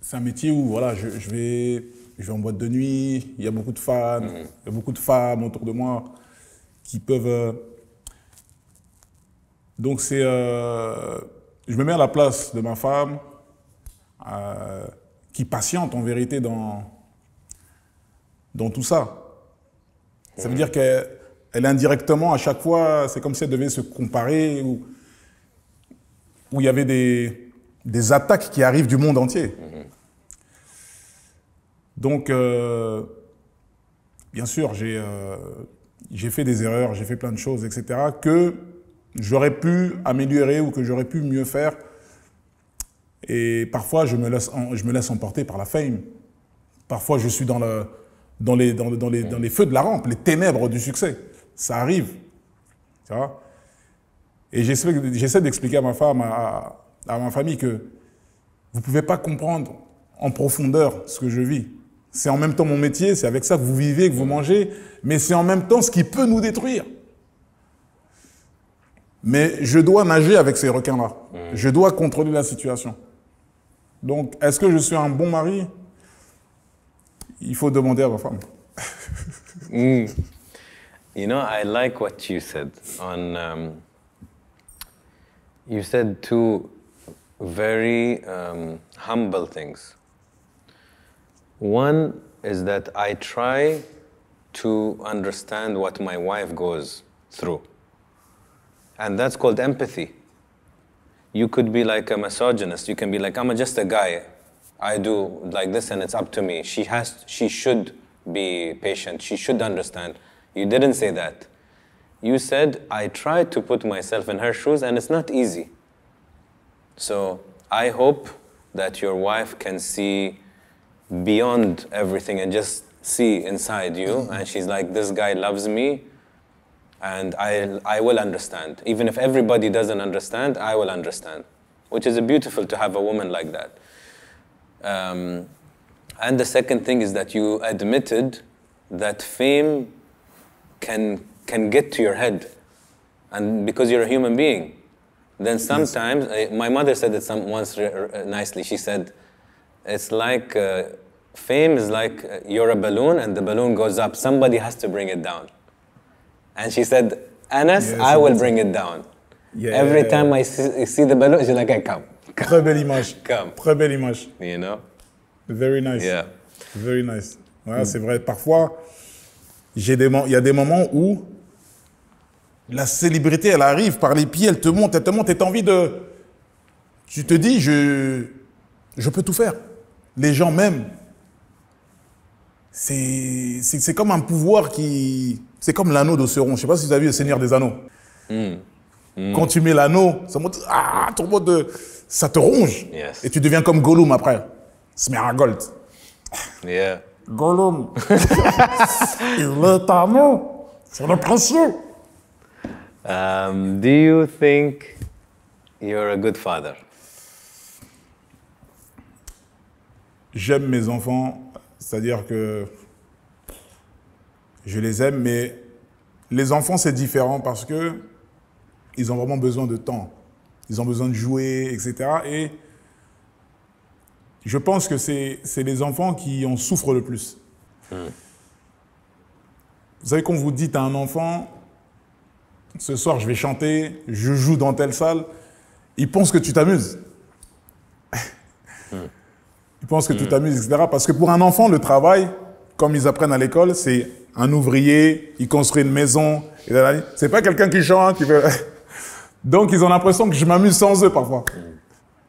c'est un métier où voilà, je, vais, je vais en boîte de nuit, il y a beaucoup de fans, mhm. il y a beaucoup de femmes autour de moi qui peuvent. Euh, donc c'est, euh, je me mets à la place de ma femme qui patiente en vérité dans dans tout ça. Ça veut dire qu'elle indirectement, à chaque fois, c'est comme si elle devait se comparer ou où il y avait des, des, attaques qui arrivent du monde entier. Mhm. Donc, euh, bien sûr, euh, j'ai fait des erreurs, j'ai fait plein de choses, etc., que j'aurais pu améliorer ou que j'aurais pu mieux faire. Et parfois, je me, laisse, je me laisse emporter par la fame. Parfois, je suis dans le, dans les, mm. dans, les, feux de la rampe, les ténèbres du succès. Ça arrive. Tu vois Et j'essaie d'expliquer à ma femme, à, à, ma famille, que vous ne pouvez pas comprendre en profondeur ce que je vis. C'est en même temps mon métier, c'est avec ça que vous vivez, que vous mm. mangez, mais c'est en même temps ce qui peut nous détruire. Mais je dois nager avec ces requins-là. Mm. Je dois contrôler la situation. Donc, est-ce que je suis un bon mari il faut demander à ma femme. *laughs* mm. You know, I like what you said on. Um, you said two very um, humble things. One is that I try to understand what my wife goes through. And that's called empathy. You could be like a misogynist. You can be like, I'm just a guy. I do like this and it's up to me. She has, she should be patient. She should understand. You didn't say that. You said, I tried to put myself in her shoes and it's not easy. So I hope that your wife can see beyond everything and just see inside you. Mm-hmm. And she's like, this guy loves me and I, I will understand. Even if everybody doesn't understand, I will understand. Which is beautiful to have a woman like that. Um, and the second thing is that you admitted that fame can, can get to your head. And because you're a human being, then sometimes, yes. I, my mother said it some, once nicely. She said, it's like uh, fame is like uh, you're a balloon and the balloon goes up. Somebody has to bring it down. And she said, Anas, yes, I will bring it down. Yeah. Every time I see, see the balloon, she's like, I come. Très belle image. Très belle image. You know? Very nice. Yeah. Very nice. Mm. c'est vrai. Parfois, il y a des moments où la célébrité, elle arrive par les pieds, elle te monte, elle te monte, et t'as envie de. Tu te dis, je, je peux tout faire. Les gens m'aiment. C'est comme un pouvoir qui. C'est comme l'anneau d'Oseron. Je ne sais pas si vous avez vu le Seigneur des Anneaux. Mm. Mm. Quand tu mets l'anneau, ça monte, ah, ton ça te ronge. Et tu deviens comme Gollum après. Smeragold. Gollum. *laughs* Il est ta mot. C'est le précieux. Um, do you think you're a good father? J'aime mes enfants, c'est-à-dire que je les aime, mais les enfants, c'est différent parce que ils ont vraiment besoin de temps. Ils ont besoin de jouer, etc. Et je pense que c'est les enfants qui en souffrent le plus. Mmh. Vous savez, quand vous dites à un enfant, ce soir je vais chanter, je joue dans telle salle, il pense que tu t'amuses. Mmh. il pense que tu mmh. t'amuses, etc. Parce que pour un enfant, le travail, comme ils apprennent à l'école, c'est un ouvrier, il construit une maison. C'est pas quelqu'un qui chante, qui veut. *laughs* Donc, ils ont l'impression que je m'amuse sans eux parfois.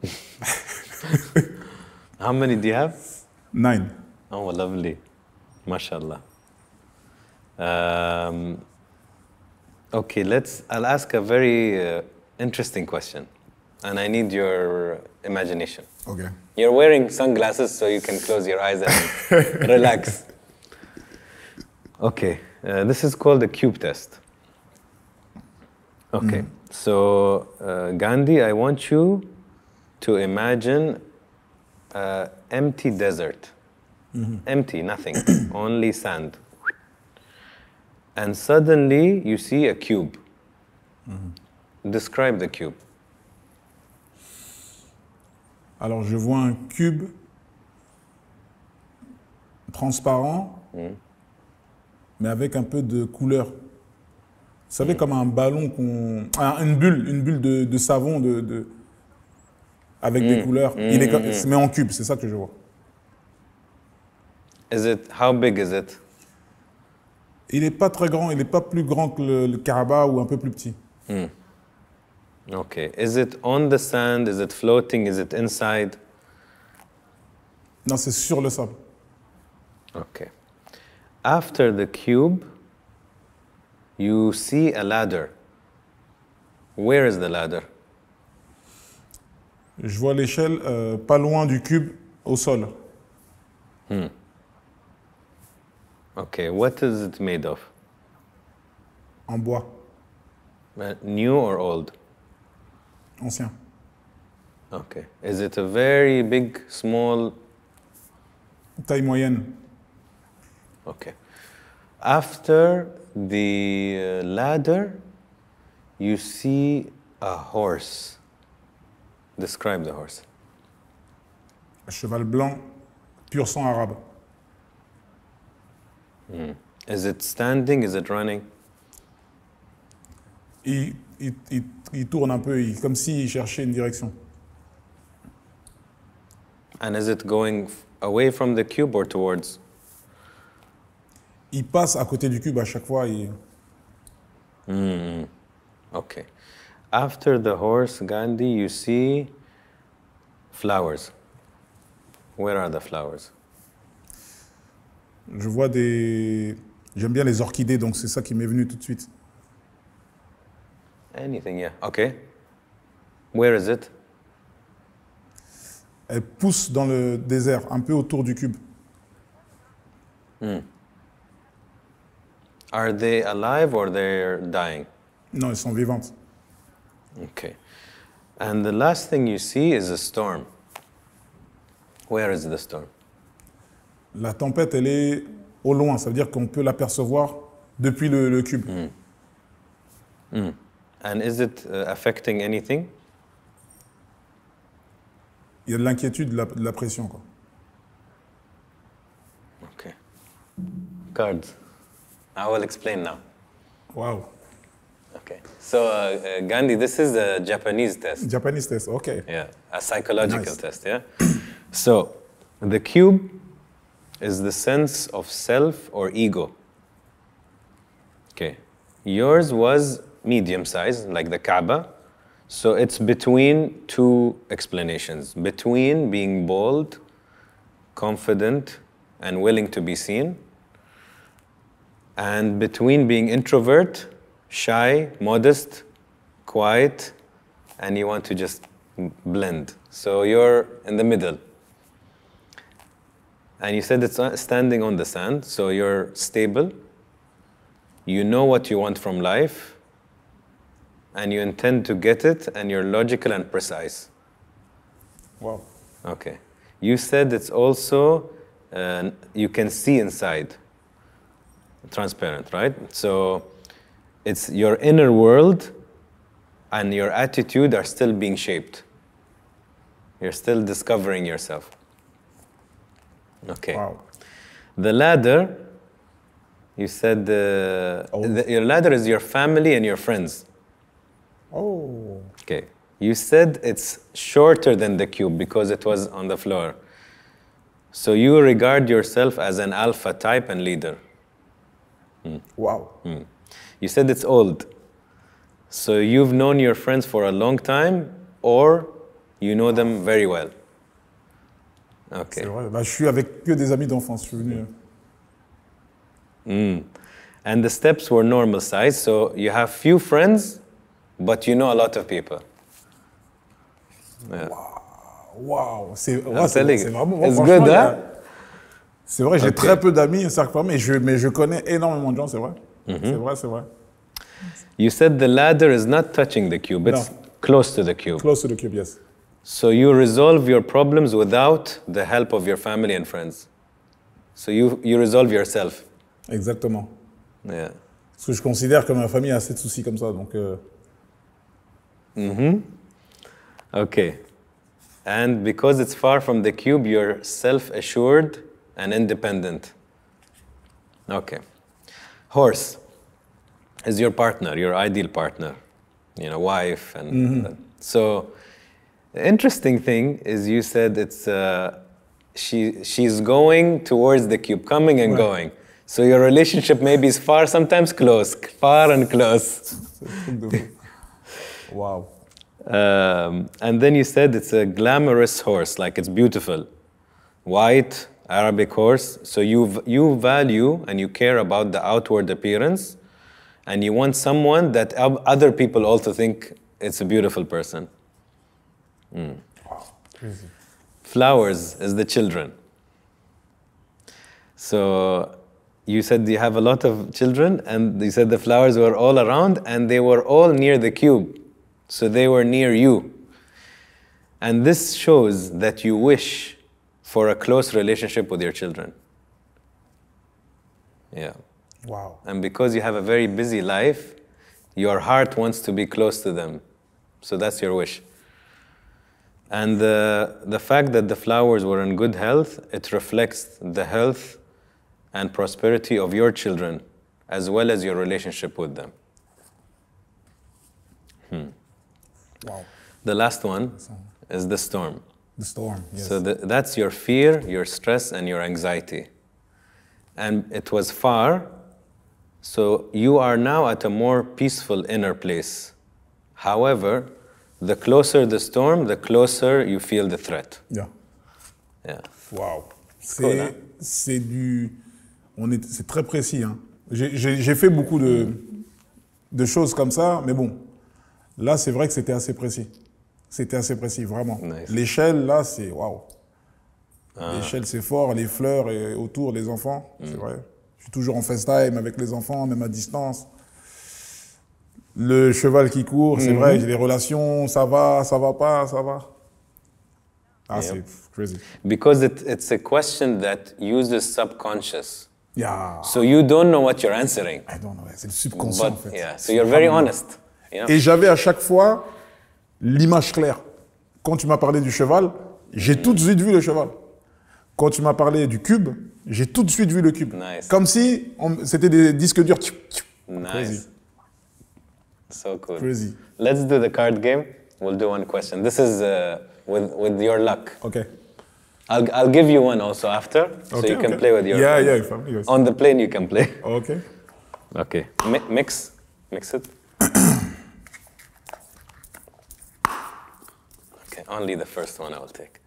*laughs* How many do you have? Nine. Oh, lovely. Mashallah. Um, okay, let's. I'll ask a very uh, interesting question, and I need your imagination. Okay. You're wearing sunglasses, so you can close your eyes and *laughs* relax. Okay, uh, this is called the cube test. Okay. Hmm. So, uh, Gandhi, I want you to imagine uh, empty desert, mm-hmm. empty, nothing, *clears throat* only sand. And suddenly you see a cube. Mm-hmm. Describe the cube. Alors, je vois un cube transparent, mm. mais avec un peu de couleur. savez, mm. comme un ballon qu'on. une bulle, une bulle de, de savon de, de... avec des mm. couleurs. Il est met mm. en cube, c'est ça que je vois. Is it, how big is it? Il n'est pas très grand, il n'est pas plus grand que le, Caraba ou un peu plus petit. Mm. Ok. Is it on the sand? Is it floating? Is it inside? Non, c'est sur le sable. Ok. After the cube, you see a ladder. Where is the ladder? Je vois l'échelle euh, pas loin du cube au sol. Hmm. Okay, what is it made of? En bois. Uh, new or old? Ancien. Okay. Is it a very big, small? Taille moyenne. Okay. After the uh, ladder, you see a horse. Describe the horse. Un cheval blanc, pur sang arabe. Mm. Is it standing? Is it running? Il, il, il, il tourne un peu, il, comme s'il cherchait une direction. And is it going away from the cube or towards? il passe à côté du cube à chaque fois. Et... Mm. Hmm. Ok. After the horse, Gandhi, you see flowers. Where are the flowers? Je vois des. J'aime bien les orchidées, donc c'est ça qui m'est venu tout de suite. Anything, yeah. Ok. Where is it? Elle pousse dans le désert, un peu autour du cube. Mm. Are they alive or they're dying? Non, elles sont vivantes. Okay. And the last thing you see is a storm. Where is the storm? La tempête, elle est au loin. Ça veut dire qu'on peut l'apercevoir depuis le, le cube. Mm. Mm. And is it uh, affecting anything? Il y a de l'inquiétude, de, la pression, quoi. Okay. Cards. I will explain now. Wow. Okay. So, uh, uh, Gandhi, this is the Japanese test. Japanese test, okay. Yeah, a psychological nice. test, yeah? *clears throat* so, the cube is the sense of self or ego. Okay. Yours was medium size, like the Kaaba. So, it's between two explanations between being bold, confident, and willing to be seen and between being introvert, shy, modest, quiet, and you want to just blend. So you're in the middle. And you said it's uh, standing on the sand, so you're stable. You know what you want from life, and you intend to get it, and you're logical and precise. Wow. Okay. You said it's also, uh, you can see inside transparent, right? So it's your inner world and your attitude are still being shaped. You're still discovering yourself. Okay. Wow. The ladder, you said uh, oh. the, your ladder is your family and your friends. Oh. Okay. You said it's shorter than the cube because it was on the floor. So you regard yourself as an alpha type and leader. Mm. Wow. Mm. You said it's old. So you've known your friends for a long time, or you know them very well. Okay. C'est vrai. Bah, je suis avec que des amis d'enfance. Je suis venu. Mm. And the steps were normal size, so you have few friends, but you know a lot of people. Yeah. Wow. Wow. C'est wow, c'est vraiment. It's good, hein? C'est vrai, j'ai très peu d'amis en mais je connais énormément de gens, c'est vrai. C'est mhm. vrai, C'est vrai, c'est vrai. You said the ladder is not touching the cube, it's close to the cube. Close to the cube, yes. So you resolve your problems without the help of your family and friends. So you, you resolve yourself. Exactement. Yeah. Parce que je considère que ma famille a assez de soucis comme ça, donc. Euh... Mm -hmm. Okay. And because it's far from the cube, you're self-assured and independent. Okay. Horse is your partner, your ideal partner, you know, wife. And mm-hmm. so the interesting thing is you said it's, uh, she, she's going towards the cube, coming and right. going. So your relationship maybe is far, sometimes close, far and close. *laughs* wow. Um, and then you said it's a glamorous horse, like it's beautiful, white, Arabic horse. So you, you value and you care about the outward appearance, and you want someone that other people also think it's a beautiful person. Mm. Flowers is the children. So you said you have a lot of children, and you said the flowers were all around, and they were all near the cube. So they were near you. And this shows that you wish for a close relationship with your children. Yeah. Wow. And because you have a very busy life, your heart wants to be close to them. So that's your wish. And the, the fact that the flowers were in good health, it reflects the health and prosperity of your children as well as your relationship with them. Hmm. Wow. The last one is the storm. The storm, yes. So that's your fear, your stress, and your anxiety. And it was far, so you are now at a more peaceful inner place. However, the closer the storm, the closer you feel the threat. Yeah. Yeah. Wow. C'est hein? du. On est, c'est très précis. Hein. J'ai fait beaucoup de, de choses comme ça, mais bon, là, c'est vrai que c'était assez précis. C'était assez précis, vraiment. L'échelle, là, c'est waouh. Ah. L'échelle, c'est fort, les fleurs et autour, les enfants, mm. c'est vrai. Je suis toujours en FaceTime avec les enfants, même à distance. Le cheval qui court, c'est mm-hmm. vrai, les relations, ça va, ça va pas, ça va. Ah, c'est crazy. Because it, it's a question that uses subconscious. Yeah. So you don't know what you're answering. I don't know. C'est le subconscient en fait. Yeah. So you're very honest. Et j'avais à chaque fois l'image claire. Quand tu m'as parlé du cheval, j'ai tout de suite vu le cheval. Quand tu m'as parlé du cube, j'ai tout de suite vu le cube. Comme si c'était des disques durs. Nice. Crazy. So cool. Crazy. Let's do the card game. We'll do one question. This is uh, with, with your luck. Okay. I'll, I'll give you one also after, so you can play with your. Yeah, yeah, On the plane, you can play. Okay. Okay. mix, mix it. Only the first one I will take.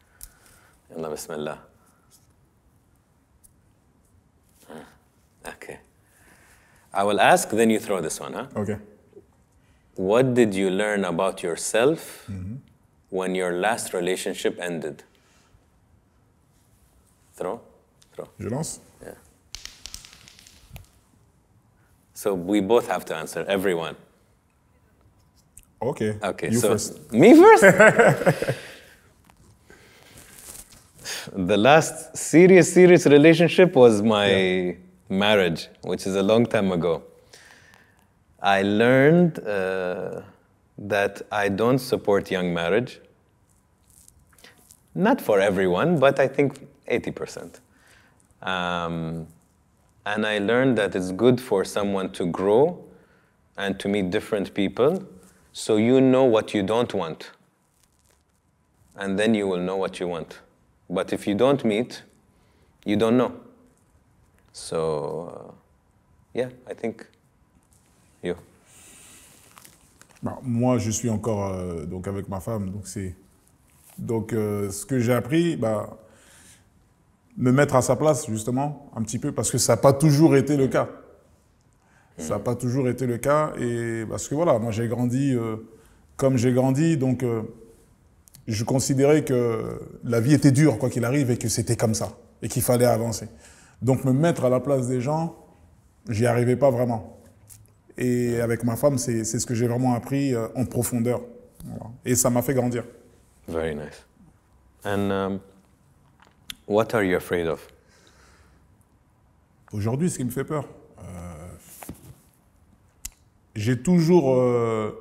Yalla, bismillah. Okay. I will ask, then you throw this one, huh? Okay. What did you learn about yourself mm-hmm. when your last relationship ended? Throw? Throw. You lost. Yeah. So we both have to answer, everyone. Okay. Okay. You so first. Me first. the last serious, serious relationship was my yeah. marriage, which is a long time ago. I learned uh, that I don't support young marriage. Not for everyone, but I think 80%. Um, and I learned that it's good for someone to grow and to meet different people So you know what you don't want, and then you will know what you want. But if you don't meet, you don't know. So, uh, yeah, I think you. Vous. moi, je suis encore euh, avec ma femme, donc donc euh, ce que j'ai appris, bah, me mettre à sa place justement un petit peu parce que ça n'a pas toujours été le cas. Ça n'a pas toujours été le cas. Et parce que voilà, moi j'ai grandi euh, comme j'ai grandi, donc euh, je considérais que la vie était dure, quoi qu'il arrive, et que c'était comme ça, et qu'il fallait avancer. Donc me mettre à la place des gens, j'y arrivais pas vraiment. Et avec ma femme, c'est ce que j'ai vraiment appris euh, en profondeur. Et ça m'a fait grandir. Very nice. And um, what are you afraid of? Aujourd'hui, ce qui me fait peur j'ai toujours euh,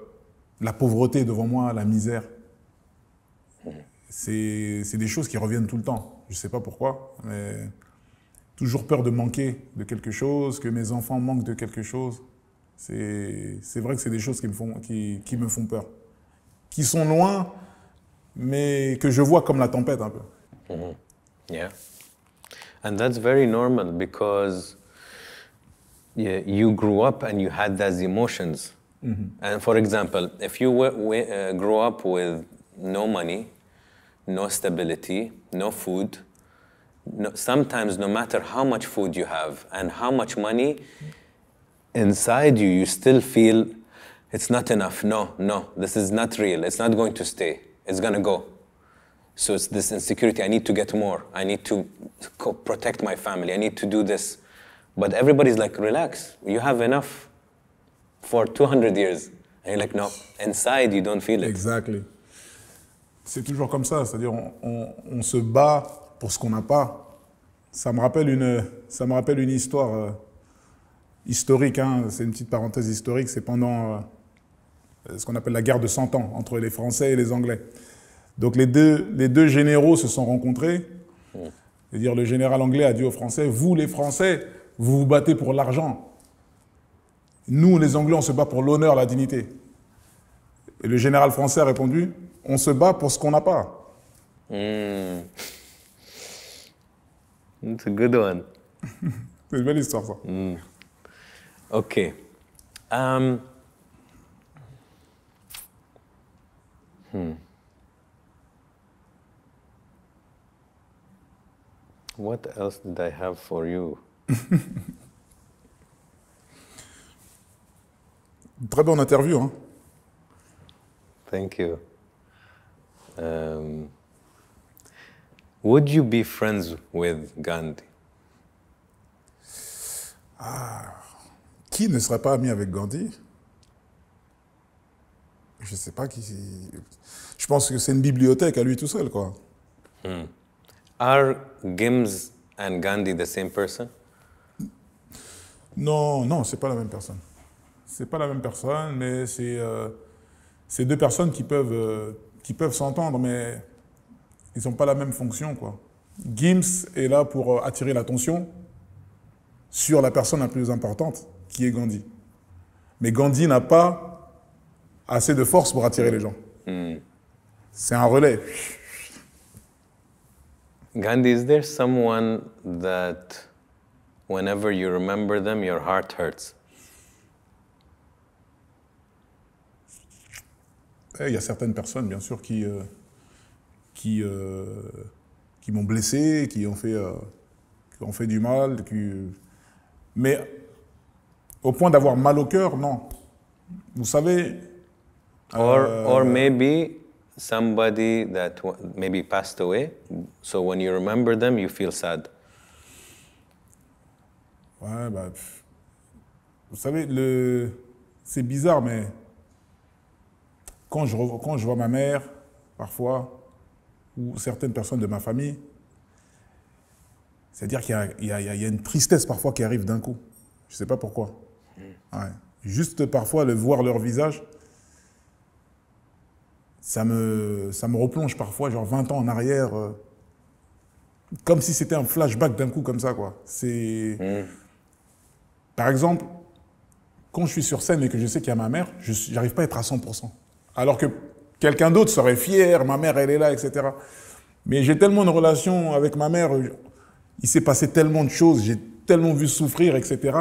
la pauvreté devant moi, la misère. C'est des choses qui reviennent tout le temps. Je ne sais pas pourquoi, mais toujours peur de manquer de quelque chose, que mes enfants manquent de quelque chose. C'est vrai que c'est des choses qui me, font, qui, qui me font peur, qui sont loin, mais que je vois comme la tempête un peu. Mm-hmm. Yeah. And that's very because you grew up and you had those emotions. Mm-hmm. And for example, if you were, uh, grew up with no money, no stability, no food, no, sometimes no matter how much food you have and how much money inside you, you still feel it's not enough. No, no, this is not real. It's not going to stay. It's going to go. So it's this insecurity. I need to get more. I need to co- protect my family. I need to do this. But everybody's like, relax, you have enough for 200 years. And you're like, no, inside you don't feel it. Exactly. C'est toujours comme ça, c'est-à-dire on, se bat pour ce qu'on n'a pas. Ça me rappelle une, ça me rappelle une histoire euh, historique, hein. c'est une petite parenthèse historique, c'est pendant euh, ce qu'on appelle la guerre de 100 ans entre les Français et les Anglais. Donc les deux, les deux généraux se sont rencontrés. Hmm. C'est-à-dire le général anglais a dit aux Français, vous les Français, vous vous battez pour l'argent. Nous, les Anglais, on se bat pour l'honneur, la dignité. Et le général français a répondu, on se bat pour ce qu'on n'a pas. Hmm. It's a good one. *laughs* C'est une belle histoire, ça. Hmm. Ok. Um... Hmm. What else did I have for you? *laughs* Très bonne interview. Hein? Thank you. Um, would you be friends with Gandhi? Ah, qui ne serait pas ami avec Gandhi Je ne sais pas qui. Je pense que c'est une bibliothèque à lui tout seul, quoi. Hmm. Are Gims and Gandhi the same person? Non, non, c'est pas la même personne. C'est pas la même personne, mais c'est euh, deux personnes qui peuvent euh, peuvent s'entendre, mais ils n'ont pas la même fonction, quoi. Gims est là pour euh, attirer l'attention sur la personne la plus importante, qui est Gandhi. Mais Gandhi n'a pas assez de force pour attirer les gens. Hmm. C'est un relais. Gandhi, is there someone that whenever you remember them, your heart hurts. Eh, il y a certaines personnes, bien sûr, qui, euh, qui, euh, qui m'ont blessé, qui ont fait, euh, ont fait du mal. Qui... Mais au point d'avoir mal au cœur, non. Vous savez. Or, or maybe somebody that maybe passed away. So when you remember them, you feel sad. Ouais, bah, vous savez, le... c'est bizarre, mais quand je, je vois ma mère, parfois, ou certaines personnes de ma famille, c'est-à-dire qu'il y, a une tristesse parfois qui arrive d'un coup. Je ne sais pas pourquoi. Mm. Juste parfois, le voir leur visage, ça me, ça me replonge parfois, genre 20 ans en arrière, euh, comme si c'était un flashback d'un coup comme ça. quoi. C'est... Mm. Par exemple, quand je suis sur scène et que je sais qu'il y a ma mère, je n'arrive pas à être à 100%. Alors que quelqu'un d'autre serait fier, ma mère, elle est là, etc. Mais j'ai tellement de relations avec ma mère, il s'est passé tellement de choses, j'ai tellement vu souffrir, etc.,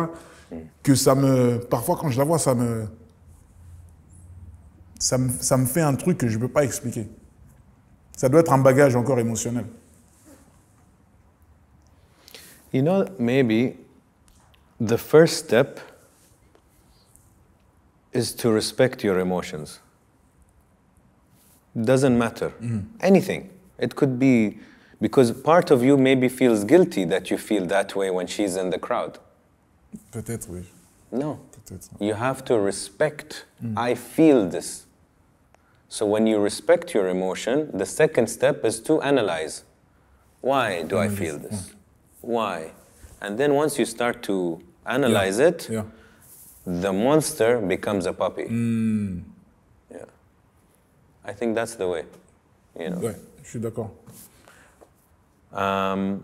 que ça me. Parfois, quand je la vois, ça me. Ça me, ça me fait un truc que je ne peux pas expliquer. Ça doit être un bagage encore émotionnel. You know, maybe the first step is to respect your emotions. Doesn't matter. Mm. Anything. It could be because part of you maybe feels guilty that you feel that way when she's in the crowd. Peut-être oui. No. Peut-être. You have to respect. Mm. I feel this. So when you respect your emotion, the second step is to analyze. Why do I feel this? Mm. Why? And then once you start to analyze yeah. it, yeah. the monster becomes a puppy. Mm. Yeah. I think that's the way. You know. Ouais, je suis d'accord. Um,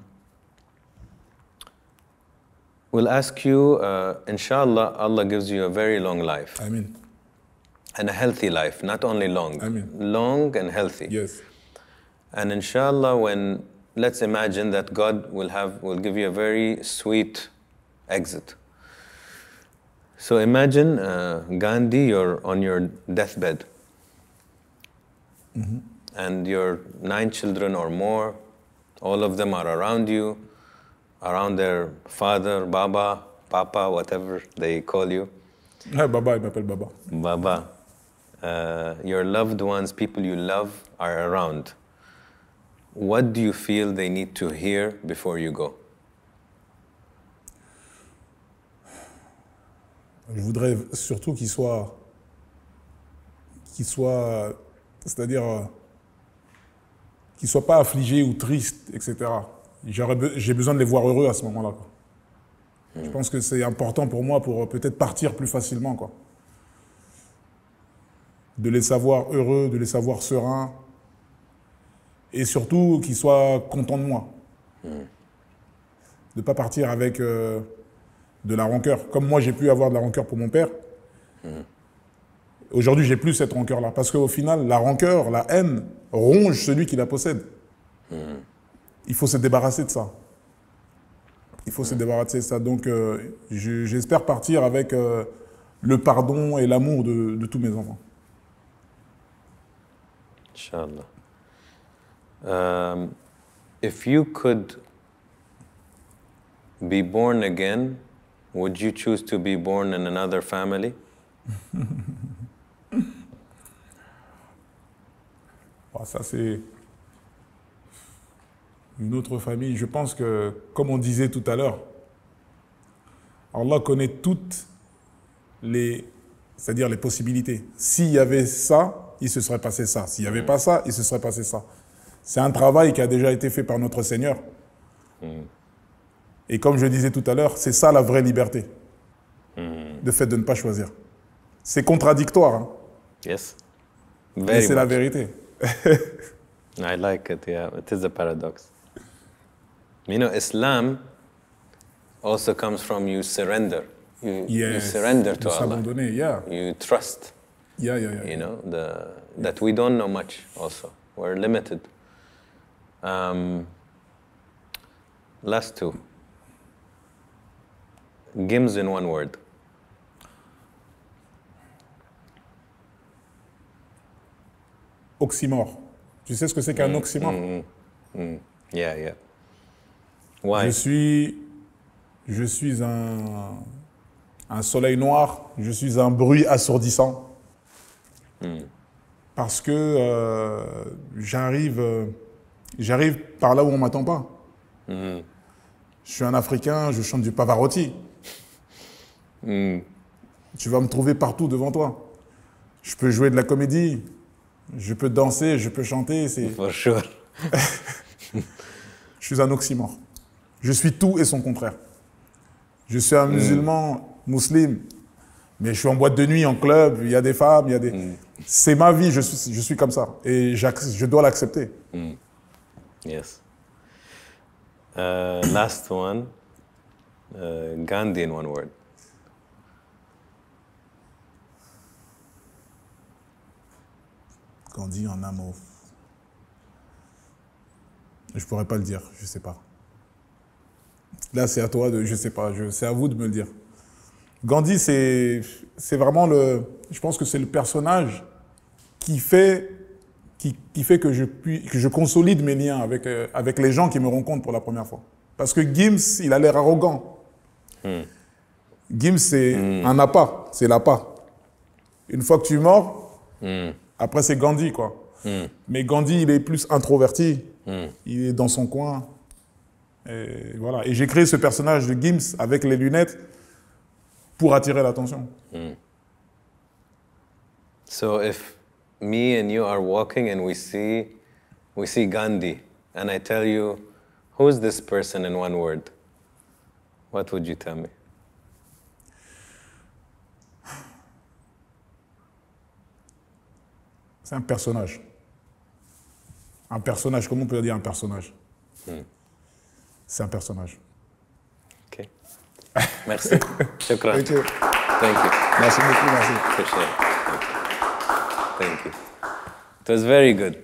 we'll ask you, uh, inshallah, Allah gives you a very long life. I mean. And a healthy life, not only long. I mean. Long and healthy. Yes. And inshallah, when let's imagine that God will have will give you a very sweet exit. So imagine uh, Gandhi, you're on your deathbed, mm-hmm. and your nine children or more, all of them are around you, around their father, Baba, Papa, whatever they call you. Hi, Baba, I called Baba. Baba. Uh, your loved ones, people you love, are around. What do you feel they need to hear before you go? Je voudrais surtout qu'ils soient... Qu'ils soient... c'est-à-dire, qu'ils soient pas affligés ou tristes, etc. J'ai besoin de les voir heureux à ce moment-là. Je hmm. pense que c'est important pour moi pour euh, peut-être partir plus facilement, quoi. De les savoir heureux, de les savoir sereins, et surtout qu'ils soient contents de moi. Hmm. De ne pas partir avec. Euh, de la rancœur, comme moi j'ai pu avoir de la rancœur pour mon père. Hmm. Aujourd'hui, j'ai plus cette rancœur-là, parce qu'au final, la rancœur, la haine, ronge celui qui la possède. Hmm. Il faut se débarrasser de ça. Il faut se hmm. débarrasser de ça. Donc, euh, j'espère partir avec euh, le pardon et l'amour de, tous mes enfants. Inch'Allah. Um, if you could be born again, would you choose to be born in another family? *laughs* Ah, ça, c'est une autre famille. Je pense que, comme on disait tout à l'heure, Allah connaît toutes les, c'est-à-dire les possibilités. S'il y avait ça, il se serait passé ça. S'il n'y avait mm. pas ça, il se serait passé ça. C'est un travail qui a déjà été fait par notre Seigneur. Mm. Et comme je disais tout à l'heure, c'est ça la vraie liberté. Le hmm. fait de ne pas choisir. C'est contradictoire. Hein? Mais c'est la vérité. *laughs* I like it, yeah. It is a paradox. You know, Islam also comes from you surrender. You, surrender to Allah. Yeah. You trust. Yeah, yeah, yeah. You know, the, that we don't know much also. We're limited. Um, last two. Gims in one word. Oxymore. Tu sais ce que c'est qu'un mm, oxymore mm, mm, Yeah, yeah. Why? Je suis, je suis un, un soleil noir, je suis un bruit assourdissant. Parce que euh, j'arrive, euh, j'arrive par là où on m'attend pas. Je suis un Africain, je chante du Pavarotti. Hmm. Tu vas me trouver partout devant toi. Je peux jouer de la comédie, je peux danser, je peux chanter. C'est... For *laughs* je suis un oxymore. Je suis tout et son contraire. Je suis un hmm. musulman, musulman, mais je suis en boîte de nuit, en club, il y a des femmes, il y a des... Hmm. C'est ma vie, je suis, je suis comme ça. Et je dois l'accepter. Yes. Euh, last one. Euh, Gandhi in one word. Gandhi en un mot Je pourrais pas le dire, je sais pas. Là, c'est à toi de, je sais pas, c'est à vous de me le dire. Gandhi, c'est vraiment le, je pense que c'est le personnage qui fait, qui, fait que je, puis, que je consolide mes liens avec, euh, avec les gens qui me rencontrent pour la première fois. Parce que Gims, il a l'air arrogant. Hmm. Gims, c'est hmm. un appât, c'est l'appât. Une fois que tu es mort, hmm. Après, c'est Gandhi, quoi. Hmm. Mais Gandhi, il est plus introverti. Hmm. Il est dans son coin. Et voilà. Et j'ai créé ce personnage de Gims avec les lunettes pour attirer l'attention. Hmm. So if me and you are walking and we see, we see Gandhi, and I tell you, is this person in one word? What would you tell me? C'est un personnage. Un personnage, comment on peut dire un personnage hmm. C'est un personnage. Ok. Merci. *laughs* Shukran. Thank you. Merci beaucoup, merci. Thank you. It was very good.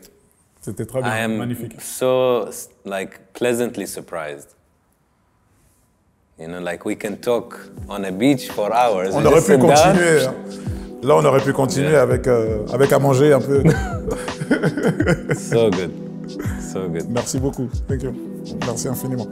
C'était très bien, I am magnifique. So like pleasantly surprised. You know, like we can talk on a beach for hours. On aurait pu continuer. Hein. Là, on aurait pu continuer avec, euh, avec à manger un peu. *laughs* so good. So good. Merci beaucoup. Thank you. Merci infiniment.